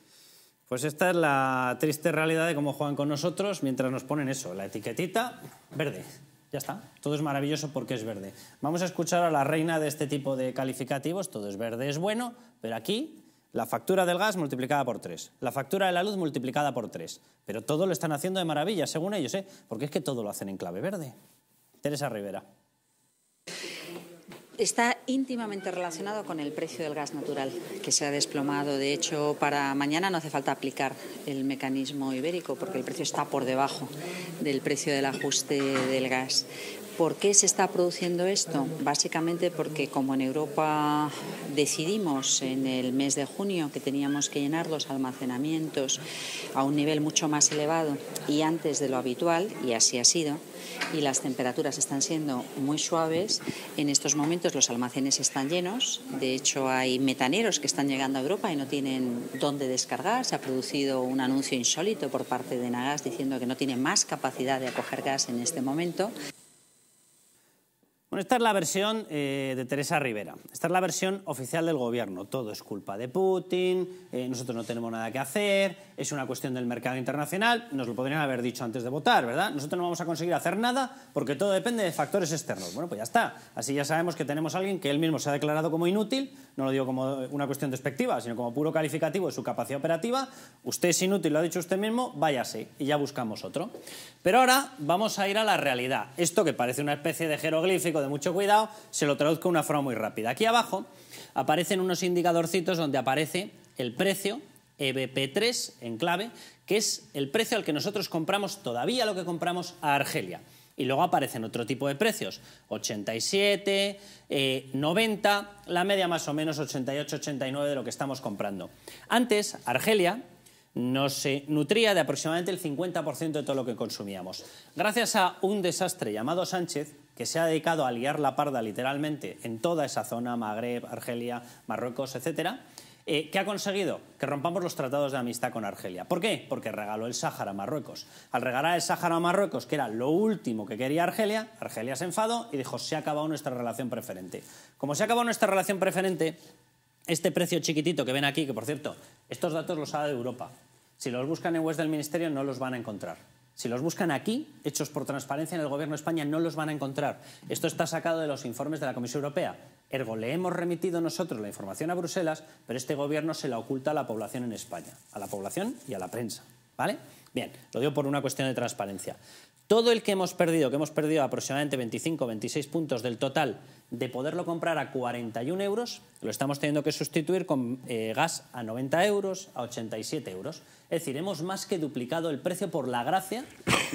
Pues esta es la triste realidad de cómo juegan con nosotros mientras nos ponen eso, la etiquetita verde. Ya está, todo es maravilloso porque es verde. Vamos a escuchar a la reina de este tipo de calificativos, todo es verde, es bueno, pero aquí la factura del gas multiplicada por tres, la factura de la luz multiplicada por tres, pero todo lo están haciendo de maravilla, según ellos, ¿eh? porque es que todo lo hacen en clave verde. Teresa Rivera. Está íntimamente relacionado con el precio del gas natural, que se ha desplomado. De hecho, para mañana no hace falta aplicar el mecanismo ibérico, porque el precio está por debajo del precio del ajuste del gas. ¿Por qué se está produciendo esto? Básicamente porque como en Europa decidimos en el mes de junio que teníamos que llenar los almacenamientos a un nivel mucho más elevado y antes de lo habitual, y así ha sido, y las temperaturas están siendo muy suaves, en estos momentos los almacenes están llenos, de hecho hay metaneros que están llegando a Europa y no tienen dónde descargar, se ha producido un anuncio insólito por parte de Nagas diciendo que no tiene más capacidad de acoger gas en este momento. Bueno, esta es la versión eh, de Teresa Rivera. Esta es la versión oficial del gobierno. Todo es culpa de Putin, eh, nosotros no tenemos nada que hacer, es una cuestión del mercado internacional. Nos lo podrían haber dicho antes de votar, ¿verdad? Nosotros no vamos a conseguir hacer nada porque todo depende de factores externos. Bueno, pues ya está. Así ya sabemos que tenemos a alguien que él mismo se ha declarado como inútil, no lo digo como una cuestión despectiva, sino como puro calificativo de su capacidad operativa. Usted es inútil, lo ha dicho usted mismo, váyase y ya buscamos otro. Pero ahora vamos a ir a la realidad. Esto que parece una especie de jeroglífico de mucho cuidado, se lo traduzco de una forma muy rápida. Aquí abajo aparecen unos indicadorcitos donde aparece el precio EBP3 en clave, que es el precio al que nosotros compramos todavía lo que compramos a Argelia. Y luego aparecen otro tipo de precios, 87, 90, eh, la media más o menos 88, 89 de lo que estamos comprando. Antes, Argelia no se nutría de aproximadamente el 50% de todo lo que consumíamos. Gracias a un desastre llamado Sánchez, que se ha dedicado a liar la parda literalmente en toda esa zona, Magreb, Argelia, Marruecos, etc., eh, que ha conseguido que rompamos los tratados de amistad con Argelia. ¿Por qué? Porque regaló el Sáhara a Marruecos. Al regalar el Sáhara a Marruecos, que era lo último que quería Argelia, Argelia se enfadó y dijo, se ha acabado nuestra relación preferente. Como se ha acabado nuestra relación preferente, este precio chiquitito que ven aquí, que por cierto, estos datos los ha dado Europa. Si los buscan en West del Ministerio no los van a encontrar. Si los buscan aquí, hechos por transparencia en el Gobierno de España, no los van a encontrar. Esto está sacado de los informes de la Comisión Europea. Ergo, le hemos remitido nosotros la información a Bruselas, pero este Gobierno se la oculta a la población en España, a la población y a la prensa. ¿Vale? Bien, lo digo por una cuestión de transparencia. Todo el que hemos perdido, que hemos perdido aproximadamente 25 o 26 puntos del total de poderlo comprar a 41 euros, lo estamos teniendo que sustituir con eh, gas a 90 euros, a 87 euros. Es decir, hemos más que duplicado el precio por la gracia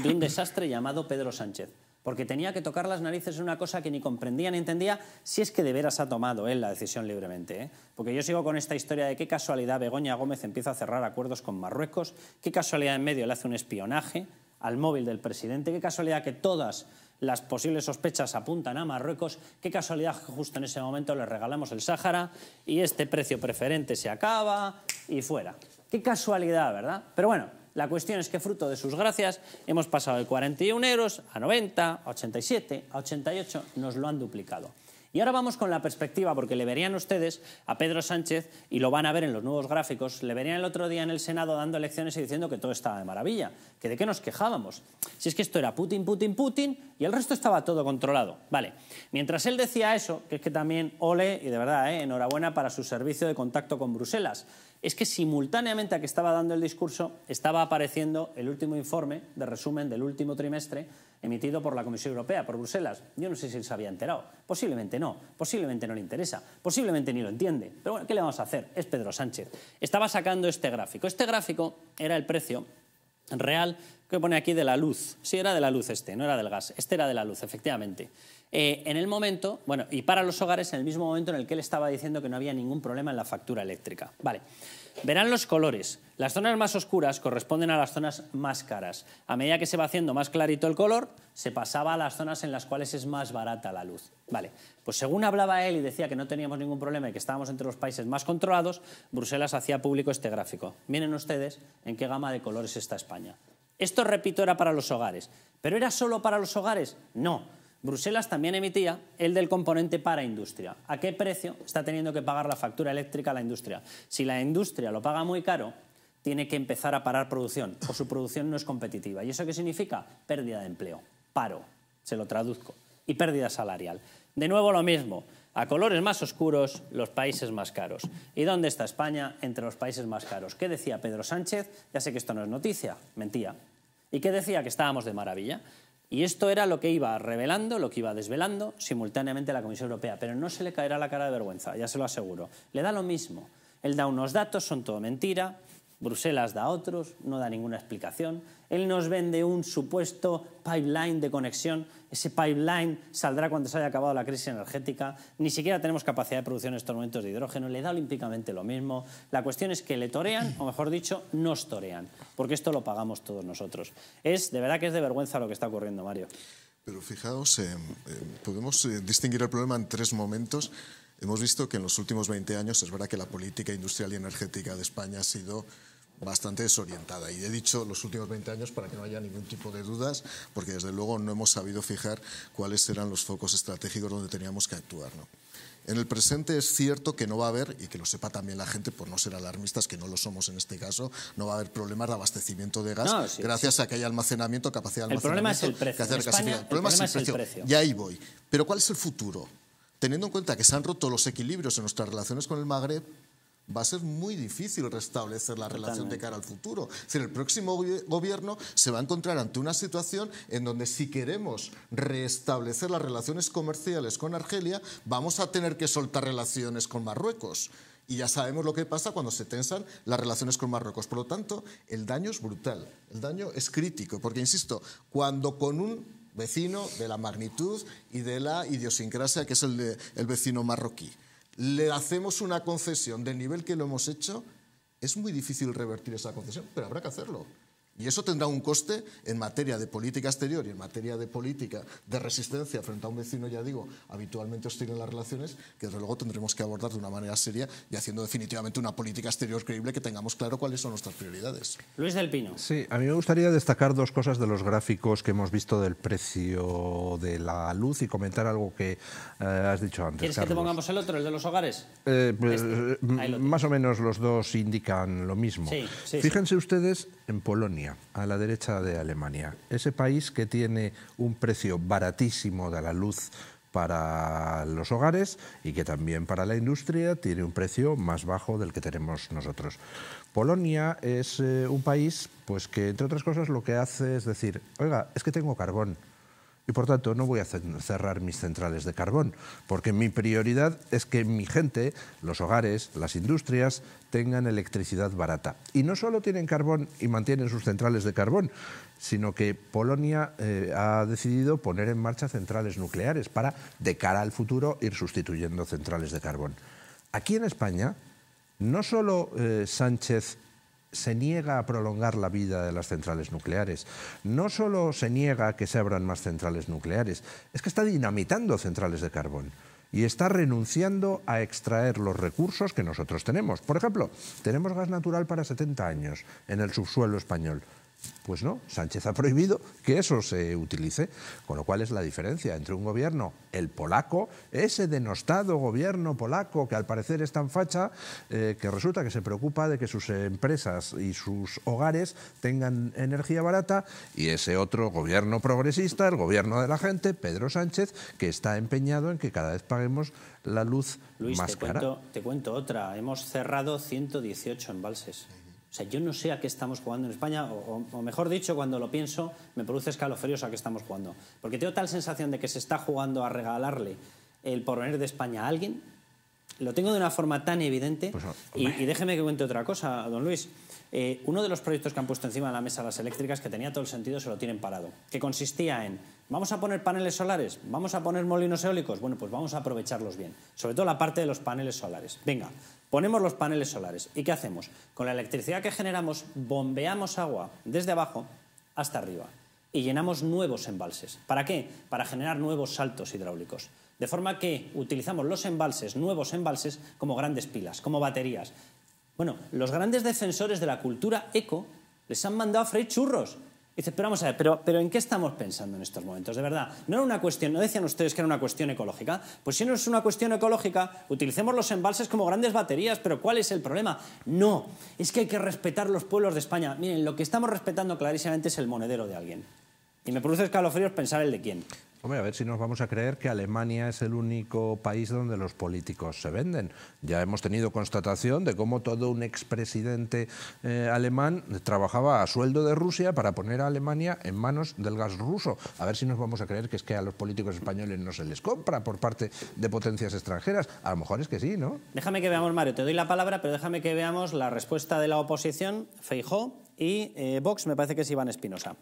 de un desastre llamado Pedro Sánchez. Porque tenía que tocar las narices en una cosa que ni comprendía ni entendía, si es que de veras ha tomado él la decisión libremente. ¿eh? Porque yo sigo con esta historia de qué casualidad Begoña Gómez empieza a cerrar acuerdos con Marruecos, qué casualidad en medio le hace un espionaje, al móvil del presidente. Qué casualidad que todas las posibles sospechas apuntan a Marruecos. Qué casualidad que justo en ese momento le regalamos el Sáhara y este precio preferente se acaba y fuera. Qué casualidad, ¿verdad? Pero bueno, la cuestión es que fruto de sus gracias hemos pasado de 41 euros a 90, a 87, a 88, nos lo han duplicado. Y ahora vamos con la perspectiva, porque le verían ustedes a Pedro Sánchez, y lo van a ver en los nuevos gráficos, le verían el otro día en el Senado dando lecciones y diciendo que todo estaba de maravilla, que de qué nos quejábamos. Si es que esto era Putin, Putin, Putin, y el resto estaba todo controlado. Vale, mientras él decía eso, que es que también ole, y de verdad, eh, enhorabuena para su servicio de contacto con Bruselas, es que simultáneamente a que estaba dando el discurso, estaba apareciendo el último informe de resumen del último trimestre emitido por la Comisión Europea, por Bruselas. Yo no sé si él se había enterado. Posiblemente no, posiblemente no le interesa, posiblemente ni lo entiende. Pero bueno, ¿qué le vamos a hacer? Es Pedro Sánchez. Estaba sacando este gráfico. Este gráfico era el precio real que pone aquí de la luz. Sí, era de la luz este, no era del gas. Este era de la luz, efectivamente. Eh, en el momento, bueno, y para los hogares en el mismo momento en el que él estaba diciendo que no había ningún problema en la factura eléctrica. Vale. Verán los colores. Las zonas más oscuras corresponden a las zonas más caras. A medida que se va haciendo más clarito el color, se pasaba a las zonas en las cuales es más barata la luz. Vale, pues según hablaba él y decía que no teníamos ningún problema y que estábamos entre los países más controlados, Bruselas hacía público este gráfico. Miren ustedes en qué gama de colores está España. Esto, repito, era para los hogares. ¿Pero era solo para los hogares? No Bruselas también emitía el del componente para industria. ¿A qué precio está teniendo que pagar la factura eléctrica la industria? Si la industria lo paga muy caro, tiene que empezar a parar producción o su producción no es competitiva. ¿Y eso qué significa? Pérdida de empleo, paro, se lo traduzco, y pérdida salarial. De nuevo lo mismo, a colores más oscuros, los países más caros. ¿Y dónde está España entre los países más caros? ¿Qué decía Pedro Sánchez? Ya sé que esto no es noticia, mentía. ¿Y qué decía que estábamos de maravilla? Y esto era lo que iba revelando, lo que iba desvelando simultáneamente la Comisión Europea, pero no se le caerá la cara de vergüenza, ya se lo aseguro. Le da lo mismo. Él da unos datos, son todo mentira, Bruselas da otros, no da ninguna explicación. Él nos vende un supuesto pipeline de conexión. Ese pipeline saldrá cuando se haya acabado la crisis energética. Ni siquiera tenemos capacidad de producción en estos momentos de hidrógeno. Le da olímpicamente lo mismo. La cuestión es que le torean, o mejor dicho, nos torean. Porque esto lo pagamos todos nosotros. Es, de verdad que es de vergüenza lo que está ocurriendo, Mario. Pero fijaos, eh, eh, podemos eh, distinguir el problema en tres momentos. Hemos visto que en los últimos 20 años es verdad que la política industrial y energética de España ha sido bastante desorientada. Y he dicho los últimos 20 años para que no haya ningún tipo de dudas, porque desde luego no hemos sabido fijar cuáles eran los focos estratégicos donde teníamos que actuar. ¿no? En el presente es cierto que no va a haber, y que lo sepa también la gente, por no ser alarmistas, que no lo somos en este caso, no va a haber problemas de abastecimiento de gas gracias a que hay almacenamiento, capacidad de almacenamiento. El problema es el precio. el, problema es el, precio. Y ahí voy. Pero ¿cuál es el futuro? Teniendo en cuenta que se han roto los equilibrios en nuestras relaciones con el Magreb, va a ser muy difícil restablecer la relación de cara al futuro. Si el próximo gobierno se va a encontrar ante una situación en donde si queremos restablecer las relaciones comerciales con Argelia, vamos a tener que soltar relaciones con Marruecos. Y ya sabemos lo que pasa cuando se tensan las relaciones con Marruecos. Por lo tanto, el daño es brutal, el daño es crítico, porque, insisto, cuando con un vecino de la magnitud y de la idiosincrasia que es el, el vecino marroquí, le hacemos una concesión del nivel que lo hemos hecho, es muy difícil revertir esa concesión, pero habrá que hacerlo. Y eso tendrá un coste en materia de política exterior y en materia de política de resistencia frente a un vecino, ya digo, habitualmente hostil en las relaciones, que desde luego tendremos que abordar de una manera seria y haciendo definitivamente una política exterior creíble que tengamos claro cuáles son nuestras prioridades. Luis del Pino. Sí, a mí me gustaría destacar dos cosas de los gráficos que hemos visto del precio de la luz y comentar algo que eh, has dicho antes. ¿Quieres que te pongamos el otro, el de los hogares? Eh, pues, este. Más o menos los dos indican lo mismo. Fíjense ustedes en Polonia a la derecha de Alemania. Ese país que tiene un precio baratísimo de la luz para los hogares y que también para la industria tiene un precio más bajo del que tenemos nosotros. Polonia es eh, un país pues que entre otras cosas lo que hace es decir, oiga, es que tengo carbón, y por tanto no voy a cerrar mis centrales de carbón, porque mi prioridad es que mi gente, los hogares, las industrias, tengan electricidad barata. Y no solo tienen carbón y mantienen sus centrales de carbón, sino que Polonia eh, ha decidido poner en marcha centrales nucleares para, de cara al futuro, ir sustituyendo centrales de carbón. Aquí en España, no solo eh, Sánchez se niega a prolongar la vida de las centrales nucleares. No solo se niega a que se abran más centrales nucleares, es que está dinamitando centrales de carbón y está renunciando a extraer los recursos que nosotros tenemos. Por ejemplo, tenemos gas natural para 70 años en el subsuelo español. Pues no, Sánchez ha prohibido que eso se utilice, con lo cual es la diferencia entre un gobierno, el polaco, ese denostado gobierno polaco que al parecer es tan facha, eh, que resulta que se preocupa de que sus empresas y sus hogares tengan energía barata, y ese otro gobierno progresista, el gobierno de la gente, Pedro Sánchez, que está empeñado en que cada vez paguemos la luz Luis, más te cara. te cuento otra, hemos cerrado 118 embalses. O sea, yo no sé a qué estamos jugando en España, o, mejor dicho, cuando lo pienso, me produce escalofríos a qué estamos jugando. Porque tengo tal sensación de que se está jugando a regalarle el porvenir de España a alguien. Lo tengo de una forma tan evidente. Pues, y, déjeme que cuente otra cosa, don Luis. Eh, uno de los proyectos que han puesto encima de la mesa las eléctricas, que tenía todo el sentido, se lo tienen parado. Que consistía en ¿Vamos a poner paneles solares? ¿Vamos a poner molinos eólicos? Bueno, pues vamos a aprovecharlos bien. Sobre todo la parte de los paneles solares. Venga, Ponemos los paneles solares. ¿Y qué hacemos? Con la electricidad que generamos, bombeamos agua desde abajo hasta arriba y llenamos nuevos embalses. ¿Para qué? Para generar nuevos saltos hidráulicos. De forma que utilizamos los embalses, nuevos embalses, como grandes pilas, como baterías. Bueno, los grandes defensores de la cultura eco les han mandado a freír churros. Dice, pero vamos a ver, pero, ¿en qué estamos pensando en estos momentos? De verdad, no era una cuestión, no decían ustedes que era una cuestión ecológica. Pues si no es una cuestión ecológica, utilicemos los embalses como grandes baterías, pero ¿cuál es el problema? No, es que hay que respetar los pueblos de España. Miren, lo que estamos respetando clarísimamente es el monedero de alguien. Y me produce escalofríos pensar el de quién. Hombre, a ver si nos vamos a creer que Alemania es el único país donde los políticos se venden. Ya hemos tenido constatación de cómo todo un expresidente eh, alemán trabajaba a sueldo de Rusia para poner a Alemania en manos del gas ruso. A ver si nos vamos a creer que es que a los políticos españoles no se les compra por parte de potencias extranjeras. A lo mejor es que sí, ¿no? Déjame que veamos, Mario, te doy la palabra, pero déjame que veamos la respuesta de la oposición, Feijó y eh, Vox, me parece que es Iván Espinosa.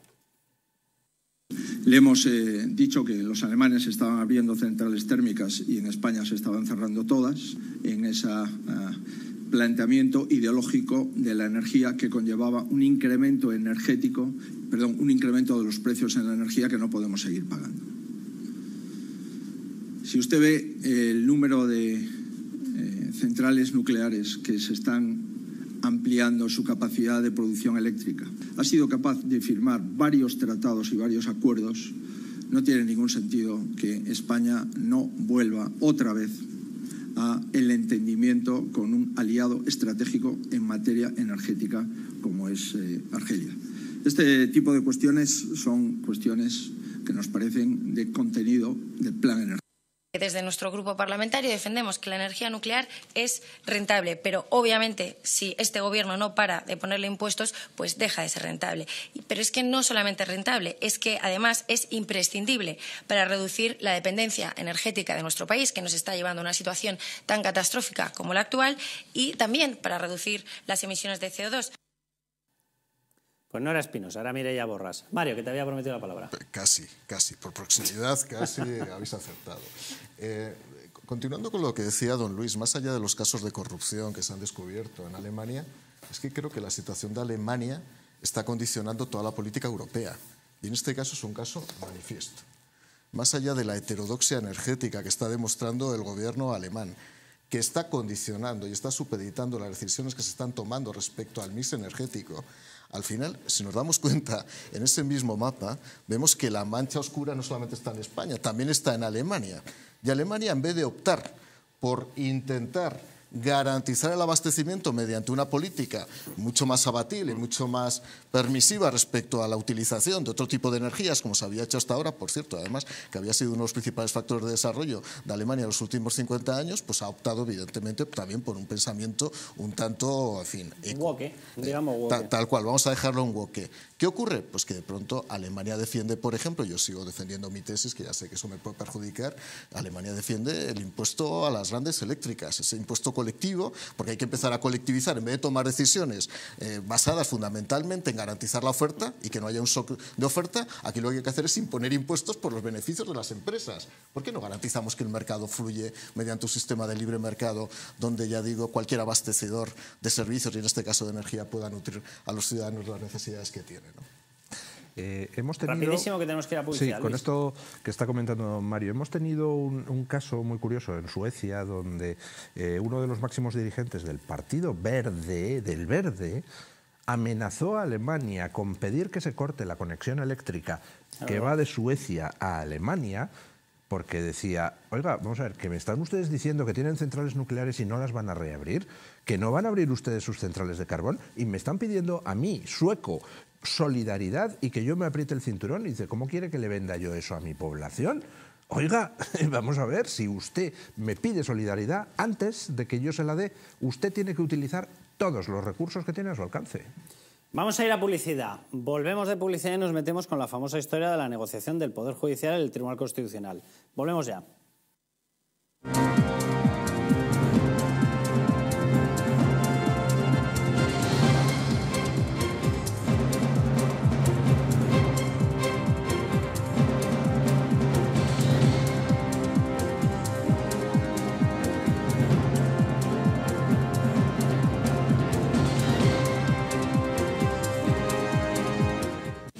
Le hemos eh, dicho que los alemanes estaban abriendo centrales térmicas y en España se estaban cerrando todas en ese ah, planteamiento ideológico de la energía que conllevaba un incremento energético, perdón, un incremento de los precios en la energía que no podemos seguir pagando. Si usted ve el número de eh, centrales nucleares que se están ampliando su capacidad de producción eléctrica. Ha sido capaz de firmar varios tratados y varios acuerdos. No tiene ningún sentido que España no vuelva otra vez a el entendimiento con un aliado estratégico en materia energética como es eh, Argelia. Este tipo de cuestiones son cuestiones que nos parecen de contenido del plan energético. Desde nuestro grupo parlamentario defendemos que la energía nuclear es rentable, pero obviamente si este gobierno no para de ponerle impuestos, pues deja de ser rentable. Pero es que no solamente es rentable, es que además es imprescindible para reducir la dependencia energética de nuestro país, que nos está llevando a una situación tan catastrófica como la actual, y también para reducir las emisiones de CO2. Pues no era ahora era Mireia Borras. Mario, que te había prometido la palabra. Eh, casi, casi, por proximidad casi habéis acertado. Eh, continuando con lo que decía don Luis, más allá de los casos de corrupción que se han descubierto en Alemania, es que creo que la situación de Alemania está condicionando toda la política europea. Y en este caso es un caso manifiesto. Más allá de la heterodoxia energética que está demostrando el gobierno alemán, que está condicionando y está supeditando las decisiones que se están tomando respecto al mix energético al final, si nos damos cuenta, en ese mismo mapa vemos que la mancha oscura no solamente está en España, también está en Alemania. Y Alemania, en vez de optar por intentar garantizar el abastecimiento mediante una política mucho más abatible, mucho más permisiva respecto a la utilización de otro tipo de energías, como se había hecho hasta ahora, por cierto, además, que había sido uno de los principales factores de desarrollo de Alemania en los últimos 50 años, pues ha optado evidentemente también por un pensamiento un tanto, en fin, digamos Tal, cual, vamos a dejarlo un woke. ¿Qué ocurre? Pues que de pronto Alemania defiende, por ejemplo, yo sigo defendiendo mi tesis, que ya sé que eso me puede perjudicar, Alemania defiende el impuesto a las grandes eléctricas, ese impuesto colectivo, porque hay que empezar a colectivizar, en vez de tomar decisiones eh, basadas fundamentalmente en garantizar la oferta y que no haya un shock de oferta, aquí lo que hay que hacer es imponer impuestos por los beneficios de las empresas. ¿Por qué no garantizamos que el mercado fluye mediante un sistema de libre mercado donde, ya digo, cualquier abastecedor de servicios y en este caso de energía pueda nutrir a los ciudadanos las necesidades que tienen? Eh, que tenemos que ir a con esto que está comentando Mario. Hemos tenido un, caso muy curioso en Suecia donde eh, uno de los máximos dirigentes del Partido Verde, del Verde, amenazó a Alemania con pedir que se corte la conexión eléctrica ah, que va de Suecia a Alemania porque decía, oiga, vamos a ver, que me están ustedes diciendo que tienen centrales nucleares y no las van a reabrir, que no van a abrir ustedes sus centrales de carbón y me están pidiendo a mí, sueco, solidaridad y que yo me apriete el cinturón y dice, ¿cómo quiere que le venda yo eso a mi población? Oiga, vamos a ver, si usted me pide solidaridad, antes de que yo se la dé, usted tiene que utilizar todos los recursos que tiene a su alcance. Vamos a ir a publicidad. Volvemos de publicidad y nos metemos con la famosa historia de la negociación del Poder Judicial en el Tribunal Constitucional. Volvemos ya.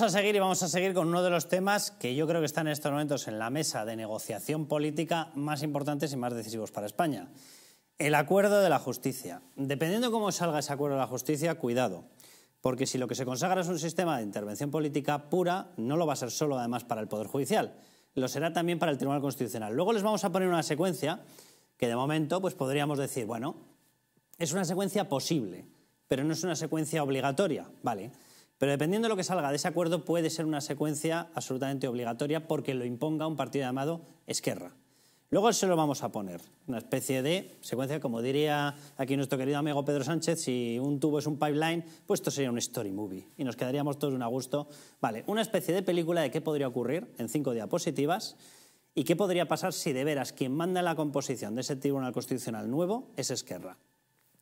vamos a seguir y vamos a seguir con uno de los temas que yo creo que están en estos momentos en la mesa de negociación política más importantes y más decisivos para España. El acuerdo de la justicia. Dependiendo cómo salga ese acuerdo de la justicia, cuidado. Porque si lo que se consagra es un sistema de intervención política pura, no lo va a ser solo además para el Poder Judicial, lo será también para el Tribunal Constitucional. Luego les vamos a poner una secuencia que de momento pues podríamos decir, bueno, es una secuencia posible, pero no es una secuencia obligatoria, ¿vale? Pero dependiendo de lo que salga de ese acuerdo, puede ser una secuencia absolutamente obligatoria porque lo imponga un partido llamado Esquerra. Luego se lo vamos a poner, una especie de secuencia, como diría aquí nuestro querido amigo Pedro Sánchez, si un tubo es un pipeline, pues esto sería un story movie y nos quedaríamos todos un a gusto. Vale, una especie de película de qué podría ocurrir en cinco diapositivas y qué podría pasar si de veras quien manda la composición de ese Tribunal Constitucional nuevo es Esquerra.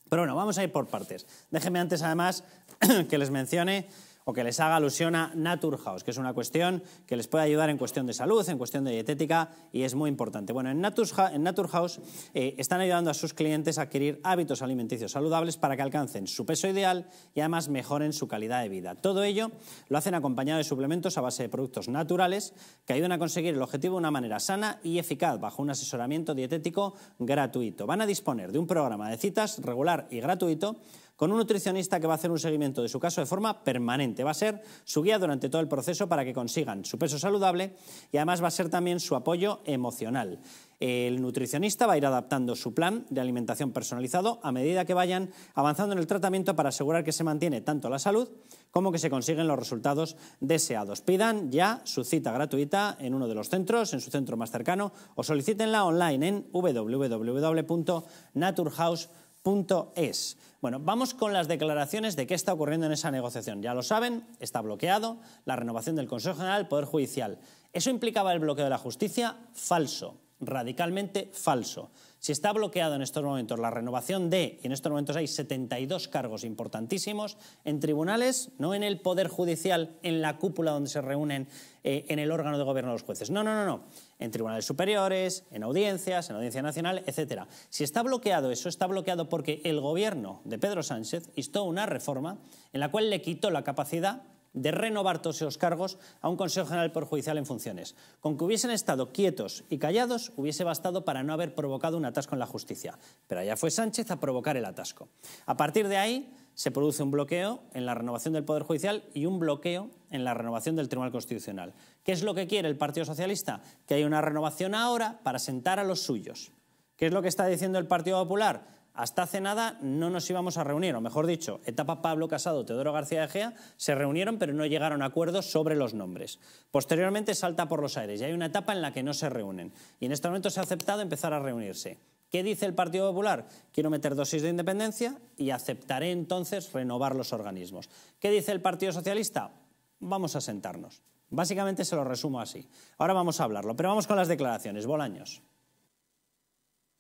Pero bueno, vamos a ir por partes. Déjenme antes, además, que les mencione o que les haga alusión a Naturhaus, que es una cuestión que les puede ayudar en cuestión de salud, en cuestión de dietética y es muy importante. Bueno, en, Naturhaus eh, están ayudando a sus clientes a adquirir hábitos alimenticios saludables para que alcancen su peso ideal y además mejoren su calidad de vida. Todo ello lo hacen acompañado de suplementos a base de productos naturales que ayudan a conseguir el objetivo de una manera sana y eficaz bajo un asesoramiento dietético gratuito. Van a disponer de un programa de citas regular y gratuito con un nutricionista que va a hacer un seguimiento de su caso de forma permanente. Va a ser su guía durante todo el proceso para que consigan su peso saludable y además va a ser también su apoyo emocional. El nutricionista va a ir adaptando su plan de alimentación personalizado a medida que vayan avanzando en el tratamiento para asegurar que se mantiene tanto la salud como que se consiguen los resultados deseados. Pidan ya su cita gratuita en uno de los centros, en su centro más cercano, o solicítenla online en www.naturhouse.com Punto es. Bueno, vamos con las declaraciones de qué está ocurriendo en esa negociación. Ya lo saben, está bloqueado la renovación del Consejo General del Poder Judicial. ¿Eso implicaba el bloqueo de la justicia? Falso, radicalmente falso. Si está bloqueado en estos momentos la renovación de, y en estos momentos hay 72 cargos importantísimos, en tribunales, no en el Poder Judicial, en la cúpula donde se reúnen eh, en el órgano de gobierno de los jueces. No, no, no, no en tribunales superiores, en audiencias, en audiencia nacional, etcétera. Si está bloqueado eso, está bloqueado porque el gobierno de Pedro Sánchez instó una reforma en la cual le quitó la capacidad de renovar todos esos cargos a un Consejo General Perjudicial en funciones. Con que hubiesen estado quietos y callados hubiese bastado para no haber provocado un atasco en la justicia. Pero allá fue Sánchez a provocar el atasco. A partir de ahí, se produce un bloqueo en la renovación del Poder Judicial y un bloqueo en la renovación del Tribunal Constitucional. ¿Qué es lo que quiere el Partido Socialista? Que haya una renovación ahora para sentar a los suyos. ¿Qué es lo que está diciendo el Partido Popular? Hasta hace nada no nos íbamos a reunir, o mejor dicho, etapa Pablo Casado, Teodoro García de Gea, se reunieron pero no llegaron a acuerdos sobre los nombres. Posteriormente salta por los aires y hay una etapa en la que no se reúnen. Y en este momento se ha aceptado empezar a reunirse. ¿Qué dice el Partido Popular? Quiero meter dosis de independencia y aceptaré entonces renovar los organismos. ¿Qué dice el Partido Socialista? Vamos a sentarnos. Básicamente se lo resumo así. Ahora vamos a hablarlo, pero vamos con las declaraciones. Bolaños.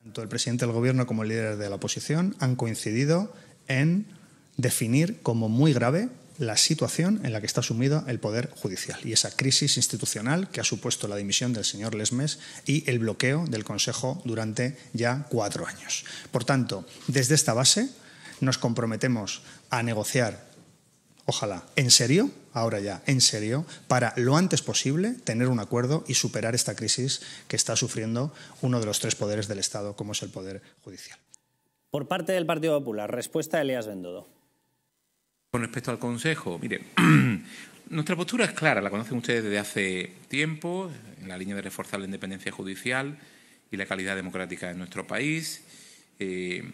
Tanto el presidente del Gobierno como el líder de la oposición han coincidido en definir como muy grave la situación en la que está asumido el Poder Judicial y esa crisis institucional que ha supuesto la dimisión del señor Lesmes y el bloqueo del Consejo durante ya cuatro años. Por tanto, desde esta base nos comprometemos a negociar, ojalá, en serio, ahora ya, en serio, para lo antes posible tener un acuerdo y superar esta crisis que está sufriendo uno de los tres poderes del Estado, como es el Poder Judicial. Por parte del Partido Popular, respuesta de Elías Bendodo. Con respecto al Consejo, mire, nuestra postura es clara, la conocen ustedes desde hace tiempo, en la línea de reforzar la independencia judicial y la calidad democrática de nuestro país. Eh,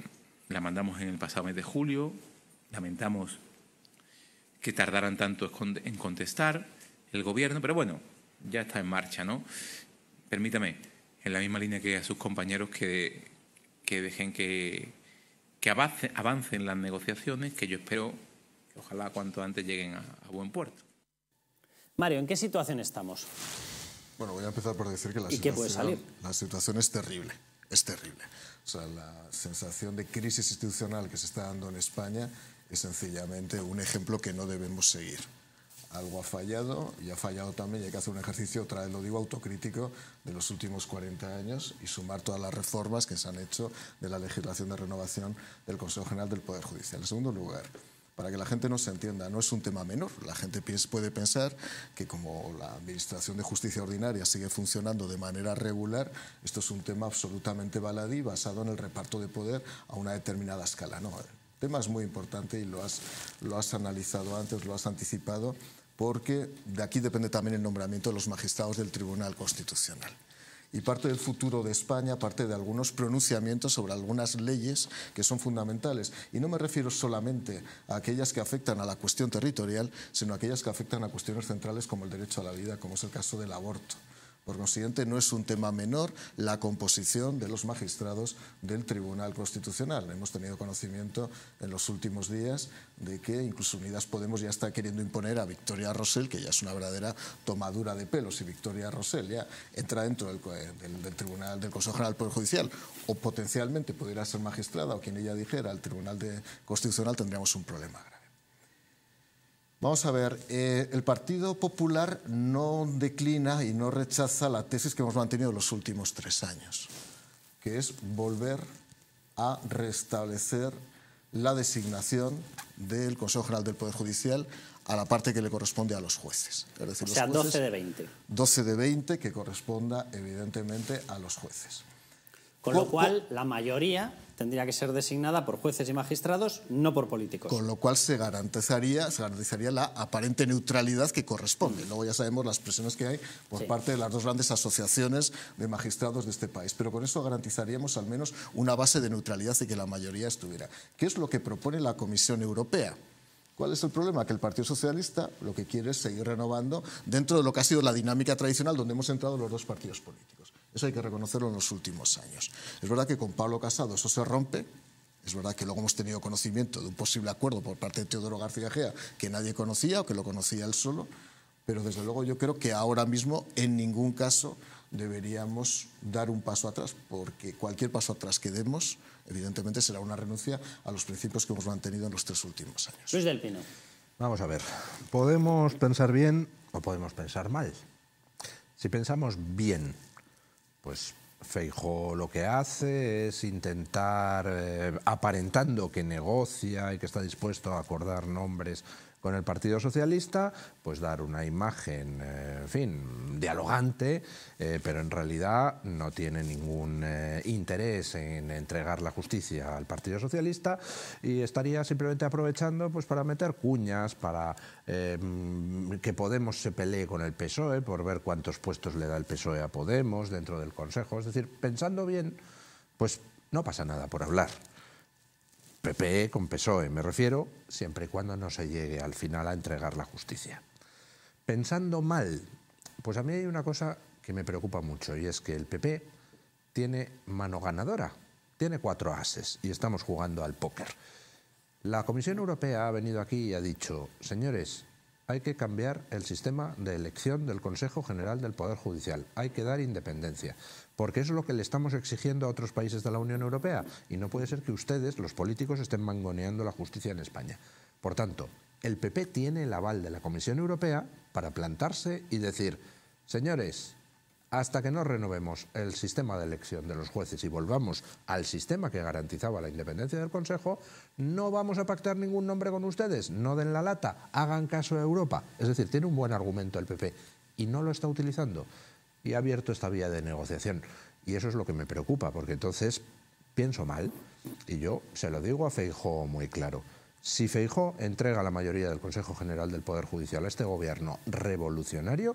la mandamos en el pasado mes de julio, lamentamos que tardaran tanto en contestar el Gobierno, pero bueno, ya está en marcha, ¿no? Permítame, en la misma línea que a sus compañeros, que, dejen que, que avancen las negociaciones, que yo espero ojalá cuanto antes lleguen a, buen puerto. Mario, ¿en qué situación estamos? Bueno, voy a empezar por decir que la, situación, la situación es terrible, es terrible. O sea, la sensación de crisis institucional que se está dando en España es sencillamente un ejemplo que no debemos seguir. Algo ha fallado y ha fallado también y hay que hacer un ejercicio, otra vez lo digo, autocrítico de los últimos 40 años y sumar todas las reformas que se han hecho de la legislación de renovación del Consejo General del Poder Judicial. En segundo lugar, para que la gente no se entienda, no es un tema menor. La gente puede pensar que como la Administración de Justicia Ordinaria sigue funcionando de manera regular, esto es un tema absolutamente baladí basado en el reparto de poder a una determinada escala. el tema es muy importante y lo has analizado antes, lo has anticipado, porque de aquí depende también el nombramiento de los magistrados del Tribunal Constitucional y parte del futuro de España, parte de algunos pronunciamientos sobre algunas leyes que son fundamentales. Y no me refiero solamente a aquellas que afectan a la cuestión territorial, sino a aquellas que afectan a cuestiones centrales como el derecho a la vida, como es el caso del aborto. Por consiguiente, no es un tema menor la composición de los magistrados del Tribunal Constitucional. Hemos tenido conocimiento en los últimos días de que incluso Unidas Podemos ya está queriendo imponer a Victoria Rosell, que ya es una verdadera tomadura de pelos, si Victoria Rosell ya entra dentro eh, del, Tribunal del Consejo General del Poder Judicial o potencialmente pudiera ser magistrada o quien ella dijera al Tribunal Constitucional, tendríamos un problema grave. Vamos a ver, eh, el Partido Popular no declina y no rechaza la tesis que hemos mantenido los últimos tres años, que es volver a restablecer la designación del Consejo General del Poder Judicial a la parte que le corresponde a los jueces. o sea, 12 de 20. 12 de 20 que corresponda evidentemente a los jueces. Con lo cual, la mayoría tendría que ser designada por jueces y magistrados, no por políticos. Con lo cual se garantizaría, se garantizaría la aparente neutralidad que corresponde. Luego ya sabemos las presiones que hay por parte de las dos grandes asociaciones de magistrados de este país. Pero con eso garantizaríamos al menos una base de neutralidad y que la mayoría estuviera. ¿Qué es lo que propone la Comisión Europea? ¿Cuál es el problema? Que el Partido Socialista lo que quiere es seguir renovando dentro de lo que ha sido la dinámica tradicional donde hemos entrado los dos partidos políticos. Eso hay que reconocerlo en los últimos años. Es verdad que con Pablo Casado eso se rompe, es verdad que luego hemos tenido conocimiento de un posible acuerdo por parte de Teodoro García Gea que nadie conocía o que lo conocía él solo, pero desde luego yo creo que ahora mismo en ningún caso deberíamos dar un paso atrás, porque cualquier paso atrás que demos, evidentemente será una renuncia a los principios que hemos mantenido en los tres últimos años. Luis del Pino. Vamos a ver, podemos pensar bien o podemos pensar mal. Si pensamos bien pues Feijo lo que hace es intentar, eh, aparentando que negocia y que está dispuesto a acordar nombres con el Partido Socialista, pues dar una imagen, eh, en fin, dialogante, eh, pero en realidad no tiene ningún eh, interés en entregar la justicia al Partido Socialista y estaría simplemente aprovechando pues, para meter cuñas, para que Podemos se pelee con el PSOE, por ver cuántos puestos le da el PSOE a Podemos dentro del Consejo. Es decir, pensando bien, pues no pasa nada por hablar. PP e con PSOE, me refiero, siempre y cuando no se llegue al final a entregar la justicia. Pensando mal, pues a mí hay una cosa que me preocupa mucho y es que el PP e tiene mano ganadora, tiene cuatro ases y estamos jugando al póker. La Comisión Europea ha venido aquí y ha dicho, señores, hay que cambiar el sistema de elección del Consejo General del Poder Judicial, hay que dar independencia porque es lo que le estamos exigiendo a otros países de la Unión Europea y no puede ser que ustedes, los políticos, estén mangoneando la justicia en España. Por tanto, el PP tiene el aval de la Comisión Europea para plantarse y decir, señores, hasta que no renovemos el sistema de elección de los jueces y volvamos al sistema que garantizaba la independencia del Consejo, no vamos a pactar ningún nombre con ustedes, no den la lata, hagan caso a Europa. Es decir, tiene un buen argumento el PP y no lo está utilizando y ha abierto esta vía de negociación. Y eso es lo que me preocupa, porque entonces pienso mal, y yo se lo digo a Feijóo muy claro. Si Feijó entrega la mayoría del Consejo General del Poder Judicial a este gobierno revolucionario,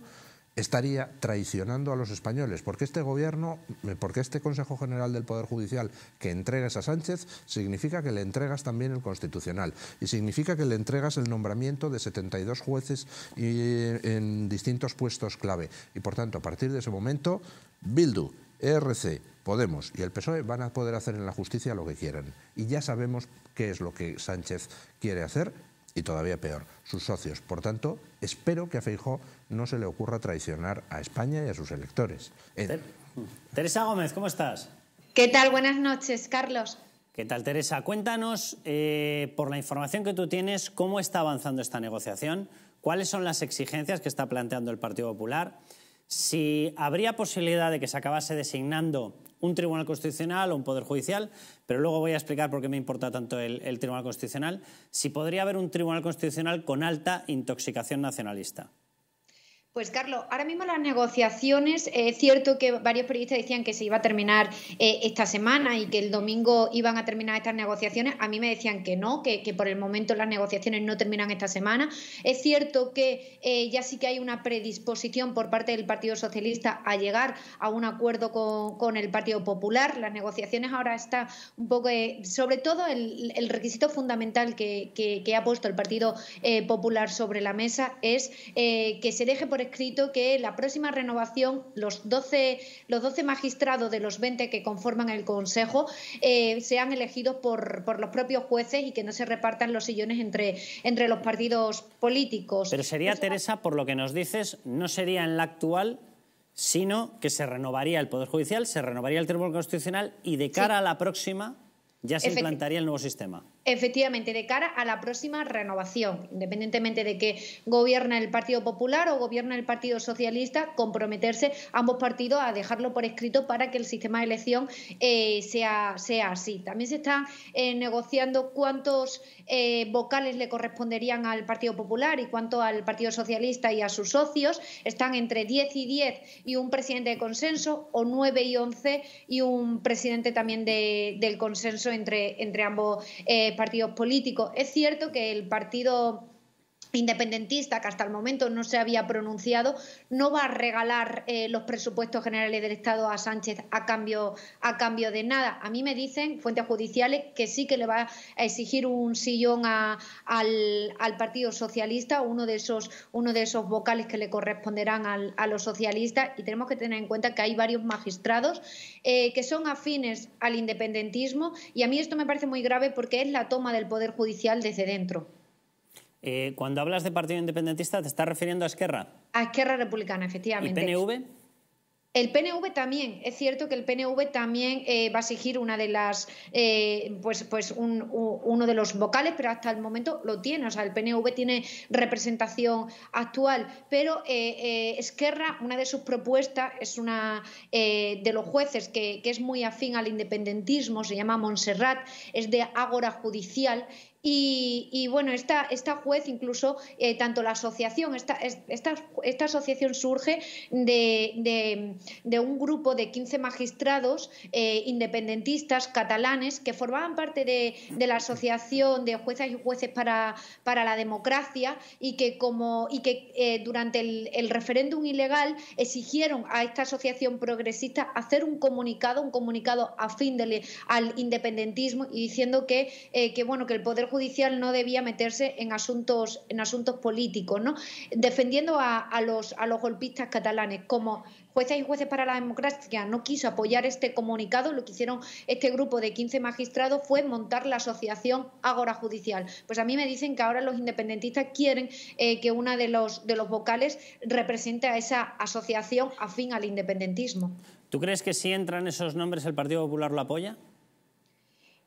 estaría traicionando a los españoles, porque este gobierno, porque este Consejo General del Poder Judicial que entregas a Sánchez, significa que le entregas también el Constitucional y significa que le entregas el nombramiento de 72 jueces eh, en distintos puestos clave. Y por tanto, a partir de ese momento, Bildu, ERC, Podemos y el PSOE van a poder hacer en la justicia lo que quieran. Y ya sabemos qué es lo que Sánchez quiere hacer y todavía peor, sus socios. Por tanto, espero que a Feijó no se le ocurra traicionar a España y a sus electores. Teresa Gómez, ¿cómo estás? ¿Qué tal? Buenas noches, Carlos. ¿Qué tal, Teresa? Cuéntanos, eh, por la información que tú tienes, cómo está avanzando esta negociación, cuáles son las exigencias que está planteando el Partido Popular, si habría posibilidad de que se acabase designando un Tribunal Constitucional o un Poder Judicial, pero luego voy a explicar por qué me importa tanto el, Tribunal Constitucional, si podría haber un Tribunal Constitucional con alta intoxicación nacionalista. Pues Carlos, ahora mismo las negociaciones, es cierto que varios periodistas decían que se iba a terminar eh, esta semana y que el domingo iban a terminar estas negociaciones. A mí me decían que no, que, por el momento las negociaciones no terminan esta semana. Es cierto que eh, ya sí que hay una predisposición por parte del Partido Socialista a llegar a un acuerdo con, el Partido Popular. Las negociaciones ahora están un poco, eh, sobre todo el, requisito fundamental que, que, ha puesto el Partido Popular sobre la mesa es que se deje por escrito que la próxima renovación, los 12, los magistrados de los 20 que conforman el Consejo, eh, sean elegidos por, por, los propios jueces y que no se repartan los sillones entre, entre los partidos políticos. Pero sería, Teresa, por lo que nos dices, no sería en la actual sino que se renovaría el Poder Judicial, se renovaría el Tribunal Constitucional y de cara a la próxima ya se implantaría el nuevo sistema. Efectivamente, de cara a la próxima renovación, independientemente de que gobierne el Partido Popular o gobierne el Partido Socialista, comprometerse ambos partidos a dejarlo por escrito para que el sistema de elección eh, sea, sea así. También se están eh, negociando cuántos eh, vocales le corresponderían al Partido Popular y cuánto al Partido Socialista y a sus socios. Están entre 10 y 10 y un presidente de consenso, o 9 y 11 y un presidente también de, del consenso entre, entre ambos partidos partidos políticos. Es cierto que el partido independentista que hasta el momento no se había pronunciado, no va a regalar eh, los presupuestos generales del Estado a Sánchez a cambio, a cambio de nada. A mí me dicen fuentes judiciales que sí que le va a exigir un sillón al, Partido Socialista, uno de, esos, uno de esos vocales que le corresponderán a los socialistas y tenemos que tener en cuenta que hay varios magistrados eh, que son afines al independentismo y a mí esto me parece muy grave porque es la toma del Poder Judicial desde dentro. Eh, cuando hablas de Partido Independentista, ¿te estás refiriendo a Esquerra? A Esquerra Republicana, efectivamente. ¿Y PNV? El PNV también, es cierto que el PNV también eh, va a exigir una de las, eh, pues, pues uno de los vocales, pero hasta el momento lo tiene. O sea, el PNV tiene representación actual, pero Esquerra, una de sus propuestas es una de los jueces que, que, es muy afín al independentismo, se llama Montserrat, es de Ágora Judicial y, bueno, esta, esta, juez, incluso eh, tanto la asociación, esta, esta, esta asociación surge de, de, un grupo de 15 magistrados eh, independentistas catalanes que formaban parte de, de, la asociación de jueces y jueces para, para la democracia y que, como, y que eh, durante el, el referéndum ilegal exigieron a esta asociación progresista hacer un comunicado, un comunicado afín de al independentismo y diciendo que, que, bueno, que el Poder Judicial Judicial no debía meterse en asuntos, en asuntos políticos, ¿no? defendiendo a, los, a los golpistas catalanes. Como jueces y jueces para la democracia no quiso apoyar este comunicado, lo que hicieron este grupo de 15 magistrados fue montar la asociación Agora Judicial. Pues a mí me dicen que ahora los independentistas quieren eh, que una de los, de los vocales represente a esa asociación afín al independentismo. ¿Tú crees que si entran esos nombres el Partido Popular lo apoya?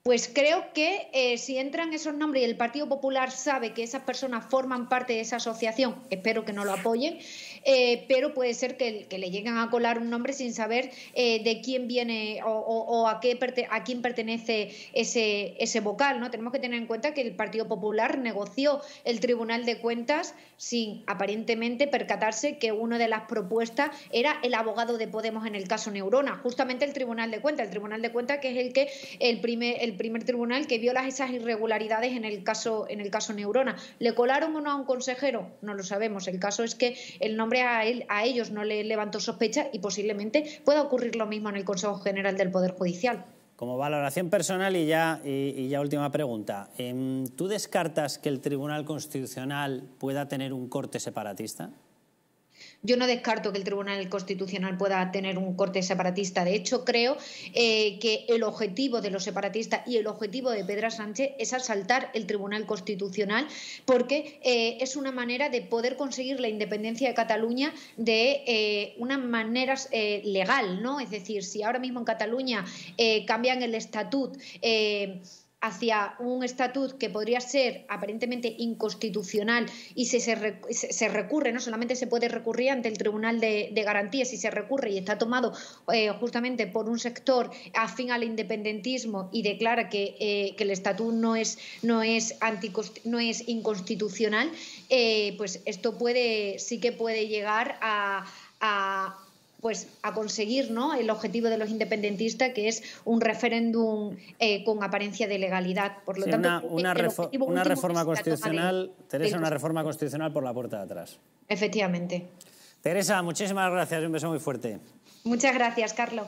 Pues creo que eh, si entran esos nombres y el Partido Popular sabe que esas personas forman parte de esa asociación, espero que no lo apoyen, eh, pero puede ser que, le lleguen a colar un nombre sin saber eh, de quién viene o, a, qué a quién pertenece ese, vocal. ¿no? Tenemos que tener en cuenta que el Partido Popular negoció el Tribunal de Cuentas sin aparentemente percatarse que una de las propuestas era el abogado de Podemos en el caso Neurona, justamente el Tribunal de Cuentas, el Tribunal de Cuentas que es el que el primer el primer tribunal que vio las esas irregularidades en el caso en el caso Neurona. ¿Le colaron o no a un consejero? No lo sabemos. El caso es que el nombre a, ellos no le levantó sospecha y posiblemente pueda ocurrir lo mismo en el Consejo General del Poder Judicial. Como valoración personal y ya última pregunta, em, ¿tú descartas que el Tribunal Constitucional pueda tener un corte separatista? Yo no descarto que el Tribunal Constitucional pueda tener un corte separatista. De hecho, creo eh, que el objetivo de los separatistas y el objetivo de Pedra Sánchez es asaltar el Tribunal Constitucional porque eh, es una manera de poder conseguir la independencia de Cataluña de eh, una manera legal, ¿no? Es decir, si ahora mismo en Cataluña cambian el estatut hacia un estatut que podría ser aparentemente inconstitucional y se, se, recurre, no solamente se puede recurrir ante el Tribunal de, de Garantías, si se recurre y está tomado eh, justamente por un sector afín al independentismo y declara que, eh, que el estatuto no es, no es, no es inconstitucional, eh, pues esto puede, sí que puede llegar a pues a conseguir el objetivo de los independentistas, que es un referéndum eh, con apariencia de legalidad. Por lo tanto, una, reforma constitucional, Teresa, una reforma constitucional por la puerta de atrás. Efectivamente. Teresa, muchísimas gracias, un beso muy fuerte. Muchas gracias, Carlos.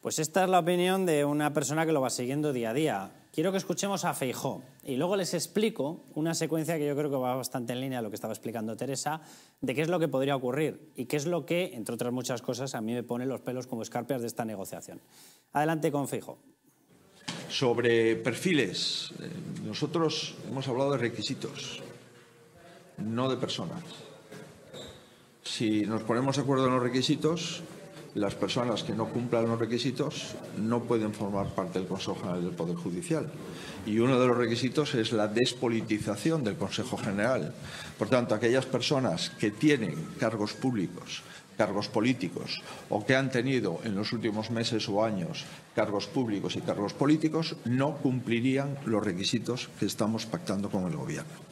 Pues esta es la opinión de una persona que lo va siguiendo día a día. Quiero que escuchemos a Feijó y luego les explico una secuencia que yo creo que va bastante en línea a lo que estaba explicando Teresa, de qué es lo que podría ocurrir y qué es lo que, entre otras muchas cosas, a mí me pone los pelos como escarpias de esta negociación. Adelante con Feijó. Sobre perfiles, eh, nosotros hemos hablado de requisitos, no de personas. Si nos ponemos de acuerdo en los requisitos, las personas que no cumplan los requisitos no pueden formar parte del Consejo General del Poder Judicial. Y uno de los requisitos es la despolitización del Consejo General. Por tanto, aquellas personas que tienen cargos públicos, cargos políticos o que han tenido en los últimos meses o años cargos públicos y cargos políticos no cumplirían los requisitos que estamos pactando con el Gobierno.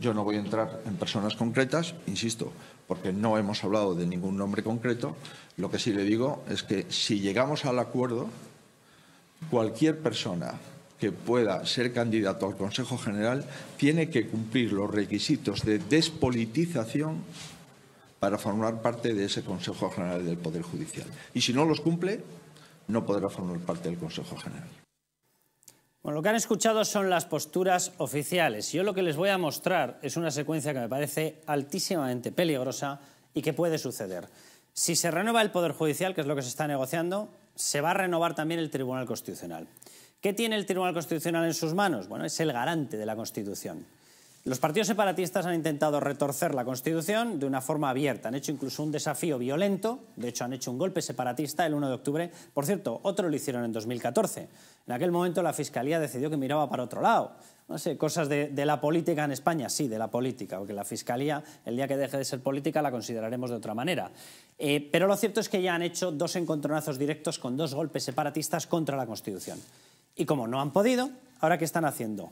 Yo no voy a entrar en personas concretas, insisto, porque no hemos hablado de ningún nombre concreto, lo que sí le digo es que si llegamos al acuerdo, cualquier persona que pueda ser candidato al Consejo General tiene que cumplir los requisitos de despolitización para formar parte de ese Consejo General del Poder Judicial. Y si no los cumple, no podrá formar parte del Consejo General. Bueno, lo que han escuchado son las posturas oficiales. Yo lo que les voy a mostrar es una secuencia que me parece altísimamente peligrosa y que puede suceder. Si se renueva el Poder Judicial, que es lo que se está negociando, se va a renovar también el Tribunal Constitucional. ¿Qué tiene el Tribunal Constitucional en sus manos? Bueno, es el garante de la Constitución. Los partidos separatistas han intentado retorcer la Constitución de una forma abierta. Han hecho incluso un desafío violento. De hecho, han hecho un golpe separatista el 1 de octubre. Por cierto, otro lo hicieron en 2014. En aquel momento la Fiscalía decidió que miraba para otro lado. No sé, cosas de, la política en España, sí, de la política, porque la Fiscalía, el día que deje de ser política, la consideraremos de otra manera. Eh, pero lo cierto es que ya han hecho dos encontronazos directos con dos golpes separatistas contra la Constitución. Y como no han podido, ¿ahora qué están haciendo?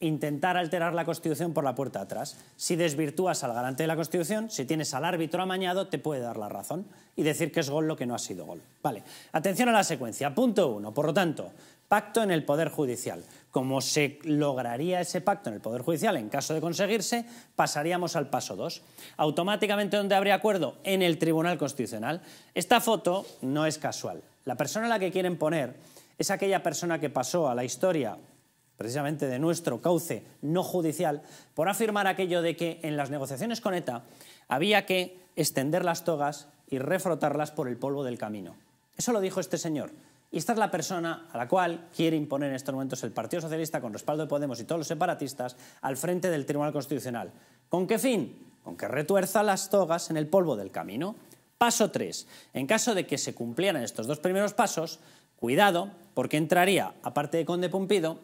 intentar alterar la Constitución por la puerta atrás. Si desvirtúas al garante de la Constitución, si tienes al árbitro amañado, te puede dar la razón y decir que es gol lo que no ha sido gol. Vale, atención a la secuencia. Punto uno. Por lo tanto, pacto en el Poder Judicial. Como se lograría ese pacto en el Poder Judicial en caso de conseguirse, pasaríamos al paso dos. Automáticamente, donde habría acuerdo? En el Tribunal Constitucional. Esta foto no es casual. La persona a la que quieren poner es aquella persona que pasó a la historia precisamente de nuestro cauce no judicial, por afirmar aquello de que en las negociaciones con ETA había que extender las togas y refrotarlas por el polvo del camino. Eso lo dijo este señor. Y esta es la persona a la cual quiere imponer en estos momentos el Partido Socialista, con respaldo de Podemos y todos los separatistas, al frente del Tribunal Constitucional. ¿Con qué fin? Con que retuerza las togas en el polvo del camino. Paso 3. En caso de que se cumplieran estos dos primeros pasos, cuidado, porque entraría, aparte de Conde Pumpido,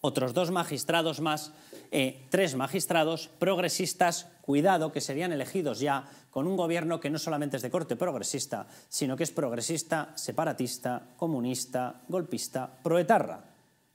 otros dos magistrados más, eh, tres magistrados progresistas, cuidado, que serían elegidos ya con un gobierno que no solamente es de corte progresista, sino que es progresista, separatista, comunista, golpista, proetarra.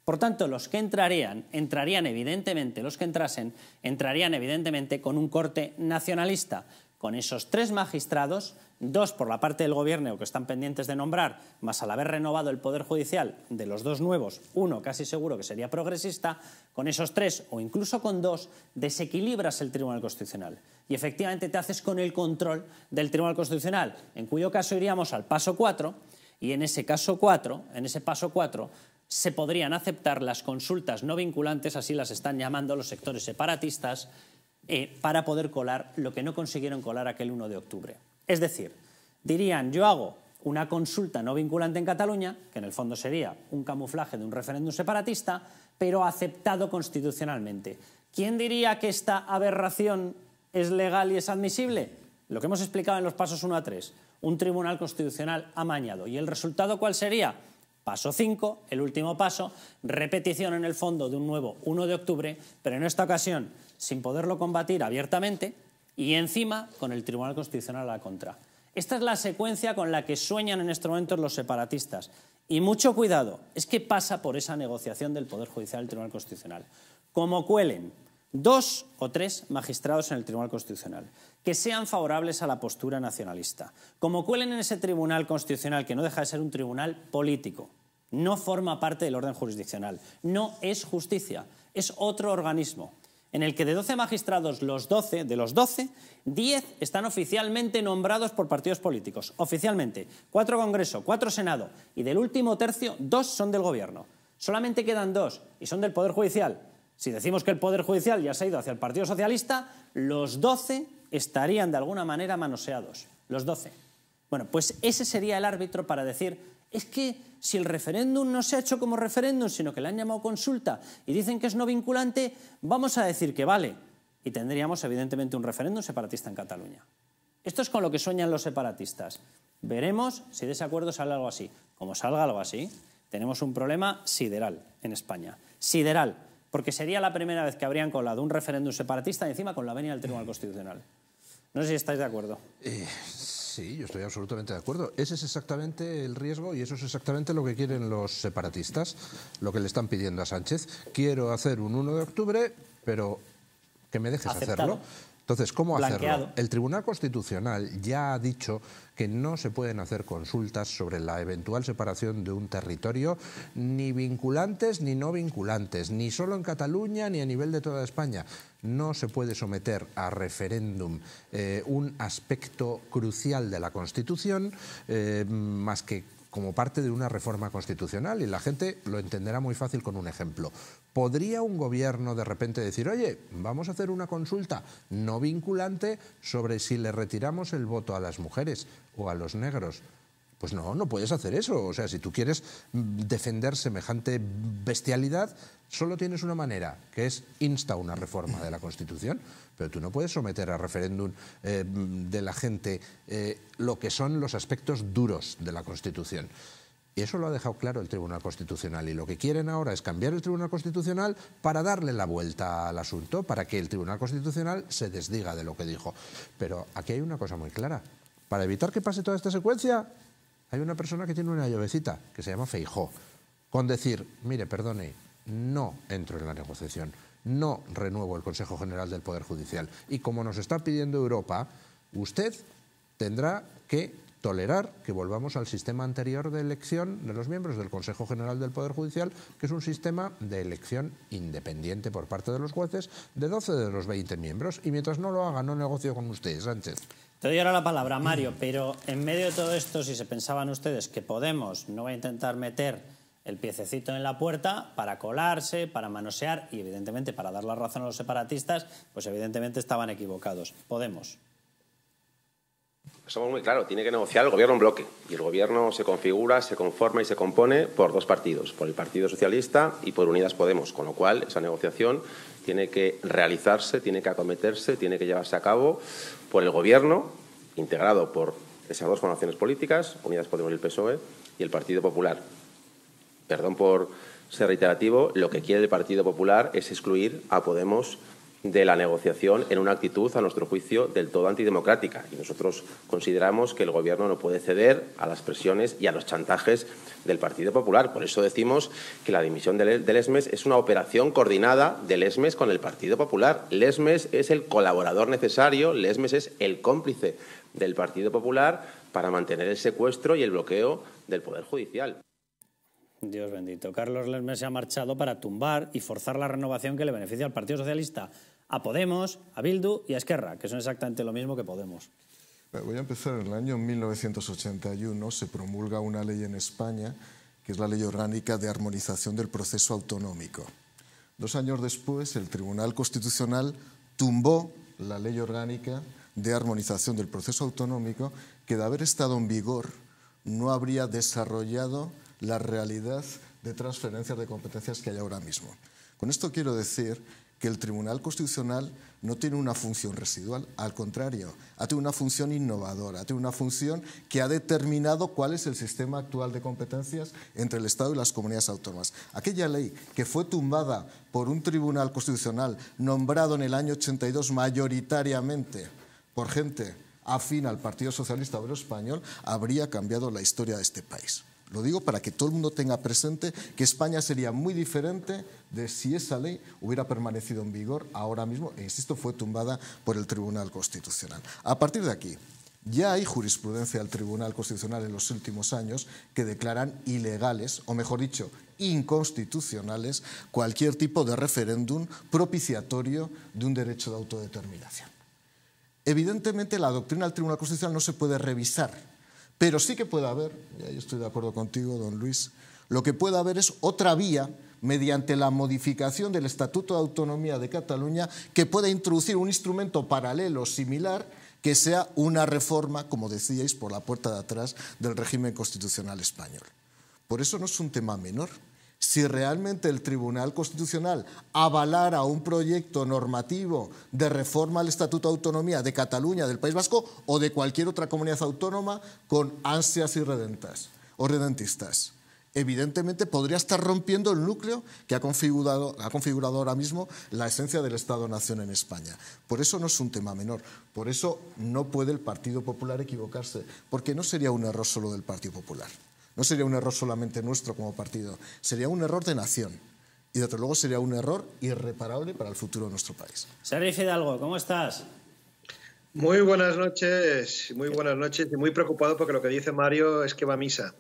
Por tanto, los que entrarían, entrarían evidentemente, los que entrasen, entrarían evidentemente con un corte nacionalista, con esos tres magistrados, dos por la parte del Gobierno que están pendientes de nombrar, más al haber renovado el Poder Judicial de los dos nuevos, uno casi seguro que sería progresista, con esos tres o incluso con dos desequilibras el Tribunal Constitucional. Y efectivamente te haces con el control del Tribunal Constitucional, en cuyo caso iríamos al paso cuatro y en ese en ese paso cuatro se podrían aceptar las consultas no vinculantes, así las están llamando los sectores separatistas, eh, para poder colar lo que no consiguieron colar aquel 1 de octubre. Es decir, dirían, yo hago una consulta no vinculante en Cataluña, que en el fondo sería un camuflaje de un referéndum separatista, pero aceptado constitucionalmente. ¿Quién diría que esta aberración es legal y es admisible? Lo que hemos explicado en los pasos 1 a 3, un tribunal constitucional amañado. ¿Y el resultado cuál sería? Paso 5, el último paso, repetición en el fondo de un nuevo 1 de octubre, pero en esta ocasión sin poderlo combatir abiertamente y encima con el Tribunal Constitucional a la contra. Esta es la secuencia con la que sueñan en estos momentos los separatistas. Y mucho cuidado, es que pasa por esa negociación del Poder Judicial del Tribunal Constitucional. Como cuelen dos o tres magistrados en el Tribunal Constitucional que sean favorables a la postura nacionalista, como cuelen en ese Tribunal Constitucional que no deja de ser un tribunal político, no forma parte del orden jurisdiccional, no es justicia, es otro organismo, en el que de 12 magistrados, los 12, de los 12, 10 están oficialmente nombrados por partidos políticos. Oficialmente. Cuatro Congreso, cuatro Senado y del último tercio, dos son del Gobierno. Solamente quedan dos y son del Poder Judicial. Si decimos que el Poder Judicial ya se ha ido hacia el Partido Socialista, los 12 estarían de alguna manera manoseados. Los 12. Bueno, pues ese sería el árbitro para decir es que si el referéndum no se ha hecho como referéndum, sino que le han llamado consulta y dicen que es no vinculante, vamos a decir que vale. Y tendríamos, evidentemente, un referéndum separatista en Cataluña. Esto es con lo que sueñan los separatistas. Veremos si de ese acuerdo sale algo así. Como salga algo así, tenemos un problema sideral en España. Sideral, porque sería la primera vez que habrían colado un referéndum separatista encima con la venia del Tribunal Constitucional. No sé si estáis de acuerdo. Eh, Sí, yo estoy absolutamente de acuerdo. Ese es exactamente el riesgo y eso es exactamente lo que quieren los separatistas, lo que le están pidiendo a Sánchez. Quiero hacer un 1 de octubre, pero que me dejes hacerlo. Entonces, ¿cómo hacerlo? El Tribunal Constitucional ya ha dicho que no se pueden hacer consultas sobre la eventual separación de un territorio, ni vinculantes ni no vinculantes, ni solo en Cataluña ni a nivel de toda España. No se puede someter a referéndum eh, un aspecto crucial de la Constitución, eh, más que como parte de una reforma constitucional y la gente lo entenderá muy fácil con un ejemplo. ¿Podría un gobierno de repente decir, oye, vamos a hacer una consulta no vinculante sobre si le retiramos el voto a las mujeres o a los negros? Pues no, no puedes hacer eso. O sea, si tú quieres defender semejante bestialidad, solo tienes una manera, que es insta una reforma de la Constitución. Pero tú no puedes someter a referéndum eh, de la gente eh, lo que son los aspectos duros de la Constitución. Y eso lo ha dejado claro el Tribunal Constitucional. Y lo que quieren ahora es cambiar el Tribunal Constitucional para darle la vuelta al asunto, para que el Tribunal Constitucional se desdiga de lo que dijo. Pero aquí hay una cosa muy clara. Para evitar que pase toda esta secuencia, hay una persona que tiene una llavecita, que se llama Feijó, con decir, mire, perdone, no entro en la negociación, no renuevo el Consejo General del Poder Judicial. Y como nos está pidiendo Europa, usted tendrá que tolerar que volvamos al sistema anterior de elección de los miembros del Consejo General del Poder Judicial, que es un sistema de elección independiente por parte de los jueces de 12 de los 20 miembros. Y mientras no lo haga, no negocio con usted, Sánchez. Te doy ahora la palabra, Mario, pero en medio de todo esto, si se pensaban ustedes que Podemos no va a intentar meter el piececito en la puerta para colarse, para manosear y evidentemente para dar la razón a los separatistas, pues evidentemente estaban equivocados. Podemos. Somos muy claros, tiene que negociar el gobierno en bloque. Y el gobierno se configura, se conforma y se compone por dos partidos, por el Partido Socialista y por Unidas Podemos, con lo cual esa negociación tiene que realizarse, tiene que acometerse, tiene que llevarse a cabo por el Gobierno, integrado por esas dos formaciones políticas, Unidas Podemos y el PSOE, y el Partido Popular. Perdón por ser reiterativo, lo que quiere el Partido Popular es excluir a Podemos de la negociación en una actitud, a nuestro juicio, del todo antidemocrática. Y nosotros consideramos que el Gobierno no puede ceder a las presiones y a los chantajes del Partido Popular. Por eso decimos que la dimisión del, e- Lesmes ESMES es una operación coordinada del ESMES con el Partido Popular. Lesmes es el colaborador necesario, Lesmes es el cómplice del Partido Popular para mantener el secuestro y el bloqueo del Poder Judicial. Dios bendito. Carlos Lesmes se ha marchado para tumbar y forzar la renovación que le beneficia al Partido Socialista a Podemos, a Bildu y a Esquerra, que son exactamente lo mismo que Podemos. Voy a empezar. En el año 1981 se promulga una ley en España, que es la Ley Orgánica de Armonización del Proceso Autonómico. Dos años después, el Tribunal Constitucional tumbó la Ley Orgánica de Armonización del Proceso Autonómico, que de haber estado en vigor no habría desarrollado la realidad de transferencias de competencias que hay ahora mismo. Con esto quiero decir que el Tribunal Constitucional no tiene una función residual, al contrario, ha tenido una función innovadora, ha tenido una función que ha determinado cuál es el sistema actual de competencias entre el Estado y las comunidades autónomas. Aquella ley que fue tumbada por un Tribunal Constitucional nombrado en el año 82 mayoritariamente por gente afín al Partido Socialista Obrero Español, habría cambiado la historia de este país. Lo digo para que todo el mundo tenga presente que España sería muy diferente de si esa ley hubiera permanecido en vigor ahora mismo, e insisto, fue tumbada por el Tribunal Constitucional. A partir de aquí, ya hay jurisprudencia del Tribunal Constitucional en los últimos años que declaran ilegales, o mejor dicho, inconstitucionales, cualquier tipo de referéndum propiciatorio de un derecho de autodeterminación. Evidentemente, la doctrina del Tribunal Constitucional no se puede revisar pero sí que puede haber, y ahí estoy de acuerdo contigo, don Luis, lo que puede haber es otra vía mediante la modificación del Estatuto de Autonomía de Cataluña que pueda introducir un instrumento paralelo similar que sea una reforma, como decíais, por la puerta de atrás del régimen constitucional español. Por eso no es un tema menor si realmente el Tribunal Constitucional avalara un proyecto normativo de reforma al Estatuto de Autonomía de Cataluña, del País Vasco o de cualquier otra comunidad autónoma con ansias y o redentistas. Evidentemente podría estar rompiendo el núcleo que ha configurado, ha configurado ahora mismo la esencia del Estado-Nación en España. Por eso no es un tema menor. Por eso no puede el Partido Popular equivocarse, porque no sería un error solo del Partido Popular. No sería un error solamente nuestro como partido, sería un error de nación. Y de otro luego sería un error irreparable para el futuro de nuestro país. Sergi Fidalgo, ¿cómo estás? Muy buenas noches, muy buenas noches y muy preocupado porque lo que dice Mario es que va a misa.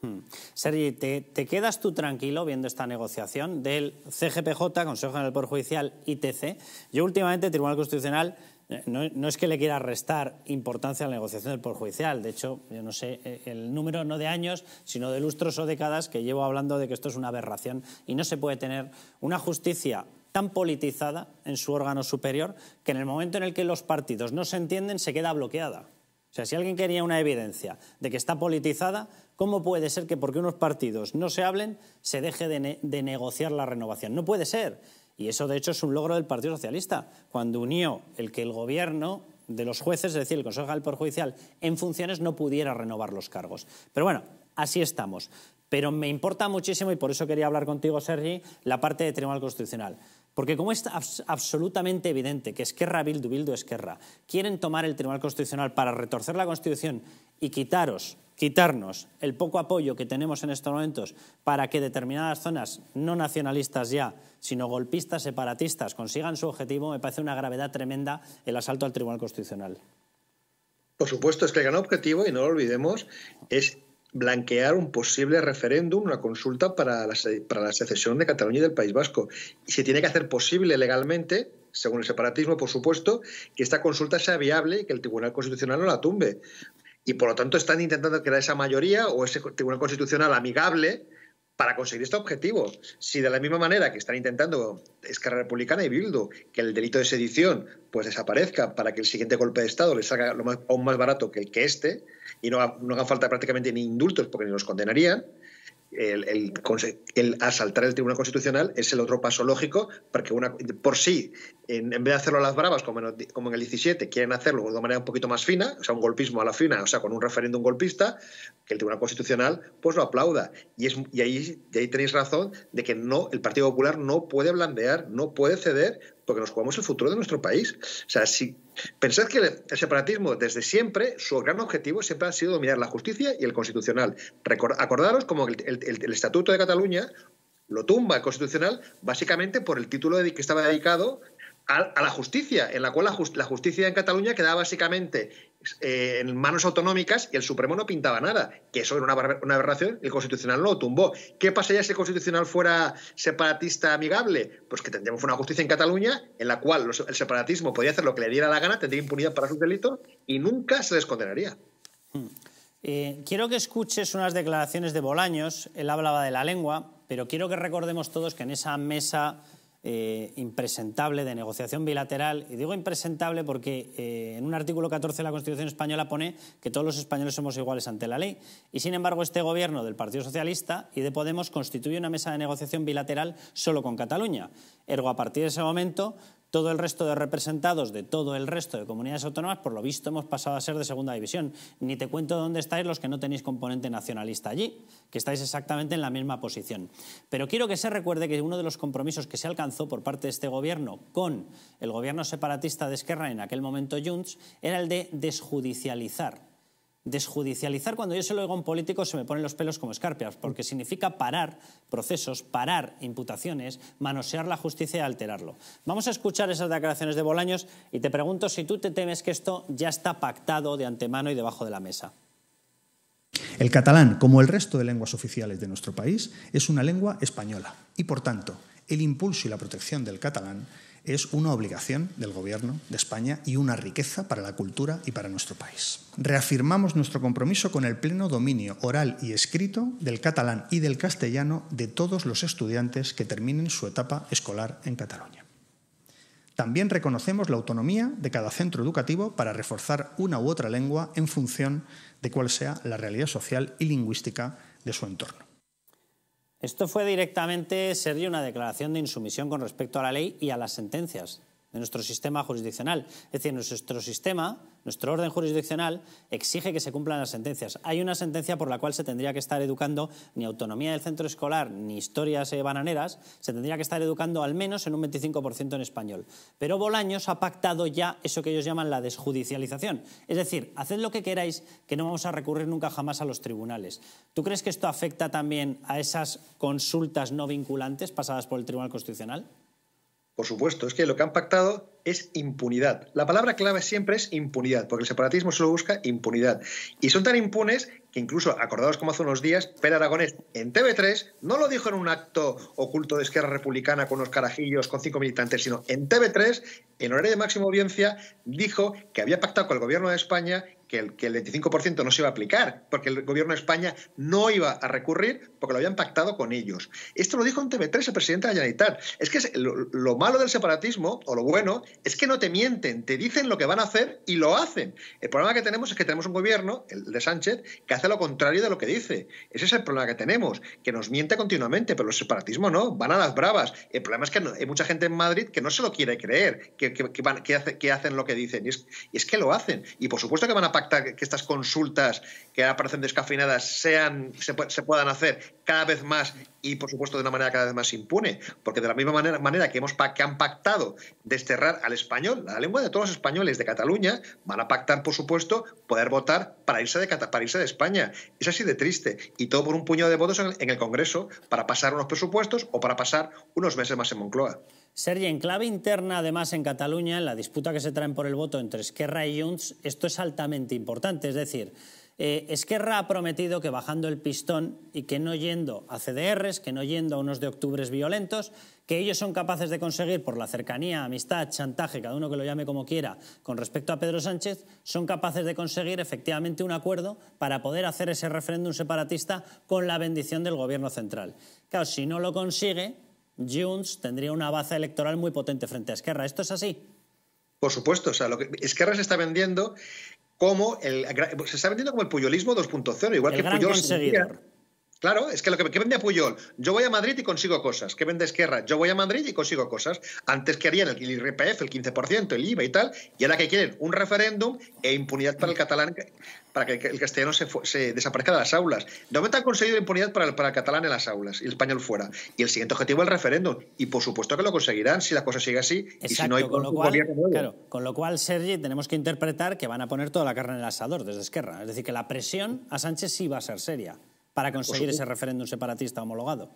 Hmm. Sergi, ¿te, ¿te, quedas tú tranquilo viendo esta negociación del CGPJ, Consejo General del Poder Judicial, ITC? Yo últimamente, Tribunal Constitucional, no, es que le quiera restar importancia a la negociación del Poder Judicial. De hecho, yo no sé eh, el número no de años, sino de lustros o décadas que llevo hablando de que esto es una aberración y no se puede tener una justicia tan politizada en su órgano superior que en el momento en el que los partidos no se entienden se queda bloqueada. O sea, si alguien quería una evidencia de que está politizada, ¿cómo puede ser que porque unos partidos no se hablen se deje de negociar la renovación? No puede ser. Y eso, de hecho, es un logro del Partido Socialista, cuando unió el que el gobierno de los jueces, es decir, el Consejo General Judicial, en funciones no pudiera renovar los cargos. Pero bueno, así estamos. Pero me importa muchísimo, y por eso quería hablar contigo, Sergi, la parte del Tribunal Constitucional. Porque como es absolutamente evidente que Esquerra, Bildu, Bildu, Esquerra, quieren tomar el Tribunal Constitucional para retorcer la Constitución y quitaros, quitarnos el poco apoyo que tenemos en estos momentos para que determinadas zonas, no nacionalistas ya, sino golpistas, separatistas, consigan su objetivo, me parece una gravedad tremenda el asalto al Tribunal Constitucional. Por supuesto, es que el gran objetivo, y no lo olvidemos, es blanquear un posible referéndum, una consulta para la, secesión de Cataluña y del País Vasco. Y se tiene que hacer posible legalmente, según el separatismo, por supuesto, que esta consulta sea viable y que el Tribunal Constitucional no la tumbe. Y por lo tanto están intentando crear esa mayoría o ese Tribunal Constitucional amigable para conseguir este objetivo. Si de la misma manera que están intentando Esquerra Republicana y Bildu que el delito de sedición pues desaparezca para que el siguiente golpe de Estado les salga lo más, aún más barato que el que este, y no, no hagan falta prácticamente ni indultos porque ni los condenarían. El, asaltar el Tribunal Constitucional es el otro paso lógico, porque una, por sí, en, vez de hacerlo a las bravas, como en, como en el 17, quieren hacerlo de una manera un poquito más fina, o sea, un golpismo a la fina, o sea, con un referéndum golpista, que el Tribunal Constitucional pues lo aplauda. Y, es, y ahí, ahí tenéis razón de que no, el Partido Popular no puede blandear, no puede ceder, porque nos jugamos el futuro de nuestro país. O sea, si pensad que el separatismo desde siempre, su gran objetivo siempre ha sido dominar la justicia y el constitucional. acordaros como el, Estatuto de Cataluña lo tumba el constitucional básicamente por el título que estaba dedicado a, la justicia, en la cual la, la, justicia en Cataluña quedaba básicamente eh, en manos autonómicas y el Supremo no pintaba nada, que eso era una, aberración y el Constitucional no lo tumbó. ¿Qué pasaría si el Constitucional fuera separatista amigable? Pues que tendríamos una justicia en Cataluña en la cual el separatismo podía hacer lo que le diera la gana, tendría impunidad para sus delitos y nunca se les condenaría. Hmm. Eh, quiero que escuches unas declaraciones de Bolaños, él hablaba de la lengua, pero quiero que recordemos todos que en esa mesa eh, impresentable de negociación bilateral. Y digo impresentable porque eh, en un artículo 14 de la Constitución española pone que todos los españoles somos iguales ante la ley. Y sin embargo, este gobierno del Partido Socialista y de Podemos constituye una mesa de negociación bilateral solo con Cataluña. Ergo, a partir de ese momento, todo el resto de representados de todo el resto de comunidades autónomas, por lo visto hemos pasado a ser de segunda división. Ni te cuento dónde estáis los que no tenéis componente nacionalista allí, que estáis exactamente en la misma posición. Pero quiero que se recuerde que uno de los compromisos que se alcanzó por parte de este gobierno con el gobierno separatista de Esquerra en aquel momento Junts era el de desjudicializar Desjudicializar, cuando yo se lo digo a un político, se me ponen los pelos como escarpias, porque significa parar procesos, parar imputaciones, manosear la justicia y alterarlo. Vamos a escuchar esas declaraciones de Bolaños y te pregunto si tú te temes que esto ya está pactado de antemano y debajo de la mesa. El catalán, como el resto de lenguas oficiales de nuestro país, es una lengua española y, por tanto, el impulso y la protección del catalán es una obligación del Gobierno de España y una riqueza para la cultura y para nuestro país. Reafirmamos nuestro compromiso con el pleno dominio oral y escrito del catalán y del castellano de todos los estudiantes que terminen su etapa escolar en Cataluña. También reconocemos la autonomía de cada centro educativo para reforzar una u otra lengua en función de cuál sea la realidad social y lingüística de su entorno. Esto fue directamente, Sergio, una declaración de insumisión con respecto a la ley y a las sentencias de nuestro sistema jurisdiccional. Es decir, nuestro sistema, nuestro orden jurisdiccional, exige que se cumplan las sentencias. Hay una sentencia por la cual se tendría que estar educando ni autonomía del centro escolar ni historias eh, bananeras, se tendría que estar educando al menos en un 25% en español. Pero Bolaños ha pactado ya eso que ellos llaman la desjudicialización. Es decir, haced lo que queráis, que no vamos a recurrir nunca jamás a los tribunales. ¿Tú crees que esto afecta también a esas consultas no vinculantes pasadas por el Tribunal Constitucional? Por supuesto, es que lo que han pactado es impunidad. La palabra clave siempre es impunidad, porque el separatismo solo busca impunidad. Y son tan impunes que incluso, acordados como hace unos días, Per Aragonés en TV3 no lo dijo en un acto oculto de Esquerra Republicana con unos carajillos, con cinco militantes, sino en TV3, en horario de máxima audiencia, dijo que había pactado con el gobierno de España que el, 25% no se iba a aplicar, porque el gobierno de España no iba a recurrir porque lo habían pactado con ellos. Esto lo dijo en TV3 el presidente de la Generalitat. Es que lo, malo del separatismo, o lo bueno, es que no te mienten, te dicen lo que van a hacer y lo hacen. El problema que tenemos es que tenemos un gobierno, el de Sánchez, que hace lo contrario de lo que dice. Ese es el problema que tenemos, que nos miente continuamente, pero el separatismo no, van a las bravas. El problema es que hay mucha gente en Madrid que no se lo quiere creer, que, que, que, que hacen lo que dicen, y es, y es que lo hacen. Y por supuesto que van a pacta que, estas consultas que ahora parecen descafeinadas sean, se, puedan hacer cada vez más y, por supuesto, de una manera cada vez más impune. Porque de la misma manera, que, hemos, han pactado desterrar al español, la lengua de todos los españoles de Cataluña, van a pactar, por supuesto, poder votar para irse de, para de España. Es así de triste. Y todo por un puñado de votos en el Congreso para pasar unos presupuestos o para pasar unos meses más en Moncloa. Sergi, en clave interna, además, en Cataluña, en la disputa que se traen por el voto entre Esquerra y Junts, esto es altamente importante. Es decir, eh, Esquerra ha prometido que bajando el pistón y que no yendo a CDRs, que no yendo a unos de octubres violentos, que ellos son capaces de conseguir por la cercanía, amistad, chantaje, cada uno que lo llame como quiera, con respecto a Pedro Sánchez, son capaces de conseguir efectivamente un acuerdo para poder hacer ese referéndum separatista con la bendición del gobierno central. Claro, si no lo consigue, Junts tendría una baza electoral muy potente frente a Esquerra. ¿Esto es así? Por supuesto, o sea, lo que Esquerra se está vendiendo como el se está vendiendo como el puyolismo 2.0, igual que Puyol Claro, es que lo que, vende a Puyol, yo voy a Madrid y consigo cosas. ¿Qué vende Esquerra? Yo voy a Madrid y consigo cosas. Antes querían el IRPF, el 15%, el IVA y tal, y ahora que quieren un referéndum e impunidad para el catalán para que el castellano se, desaparezca de las aulas. De momento han conseguido impunidad para el, para catalán en las aulas y el español fuera. Y el siguiente objetivo es el referéndum. Y por supuesto que lo conseguirán si la cosa sigue así y si no hay con lo claro, Con lo cual, Sergi, tenemos que interpretar que van a poner toda la carne en el asador desde Esquerra. Es decir, que la presión a Sánchez sí va a ser seria para conseguir ese referéndum separatista homologado.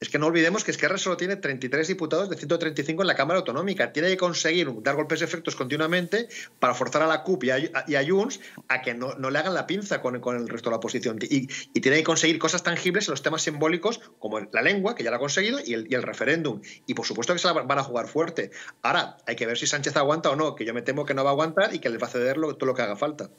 Es que no olvidemos que Esquerra solo tiene 33 diputados de 135 en la Cámara Autonómica. Tiene que conseguir dar golpes de efectos continuamente para forzar a la CUP y a, a Junts a que no, le hagan la pinza con, el resto de la oposición. Y, tiene que conseguir cosas tangibles en los temas simbólicos como la lengua, que ya la ha conseguido, y el, referéndum. Y por supuesto que se la van a jugar fuerte. Ahora, hay que ver si Sánchez aguanta o no, que yo me temo que no va a aguantar y que les va a ceder todo lo que haga falta.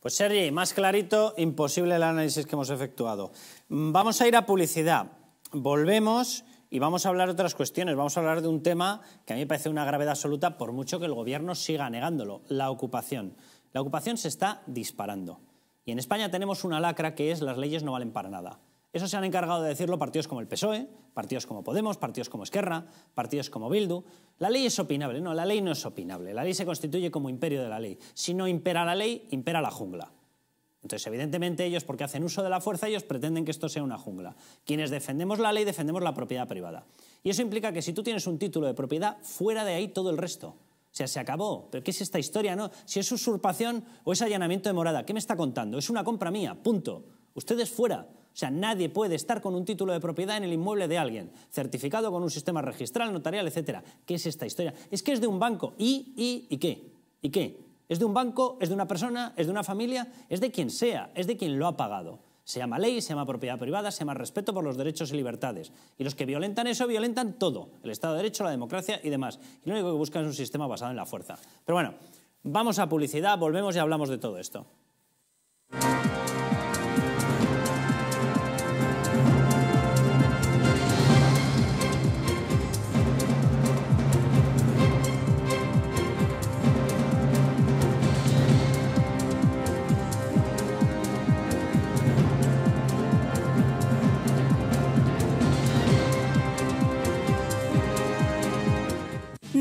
Pues Sergi, más clarito, imposible el análisis que hemos efectuado. Mm, vamos a ir a publicidad volvemos y vamos a hablar de otras cuestiones. Vamos a hablar de un tema que a mí me parece una gravedad absoluta, por mucho que el gobierno siga negándolo, la ocupación. La ocupación se está disparando. Y en España tenemos una lacra que es las leyes no valen para nada. Eso se han encargado de decirlo partidos como el PSOE, partidos como Podemos, partidos como Esquerra, partidos como Bildu. La ley es opinable, no, la ley no es opinable. La ley se constituye como imperio de la ley. Si no impera la ley, impera la jungla. Entonces, evidentemente, ellos, porque hacen uso de la fuerza, ellos pretenden que esto sea una jungla. Quienes defendemos la ley, defendemos la propiedad privada. Y eso implica que si tú tienes un título de propiedad, fuera de ahí todo el resto. O sea, se acabó. ¿Pero qué es esta historia? No? Si es usurpación o es allanamiento de morada, ¿qué me está contando? Es una compra mía, punto. Ustedes fuera. O sea, nadie puede estar con un título de propiedad en el inmueble de alguien, certificado con un sistema registral, notarial, etcétera. ¿Qué es esta historia? Es que es de un banco. ¿Y, y, y qué? ¿Y qué? Es de un banco, es de una persona, es de una familia, es de quien sea, es de quien lo ha pagado. Se llama ley, se llama propiedad privada, se llama respeto por los derechos y libertades. Y los que violentan eso violentan todo, el Estado de Derecho, la democracia y demás. Y lo único que buscan es un sistema basado en la fuerza. Pero bueno, vamos a publicidad, volvemos y hablamos de todo esto.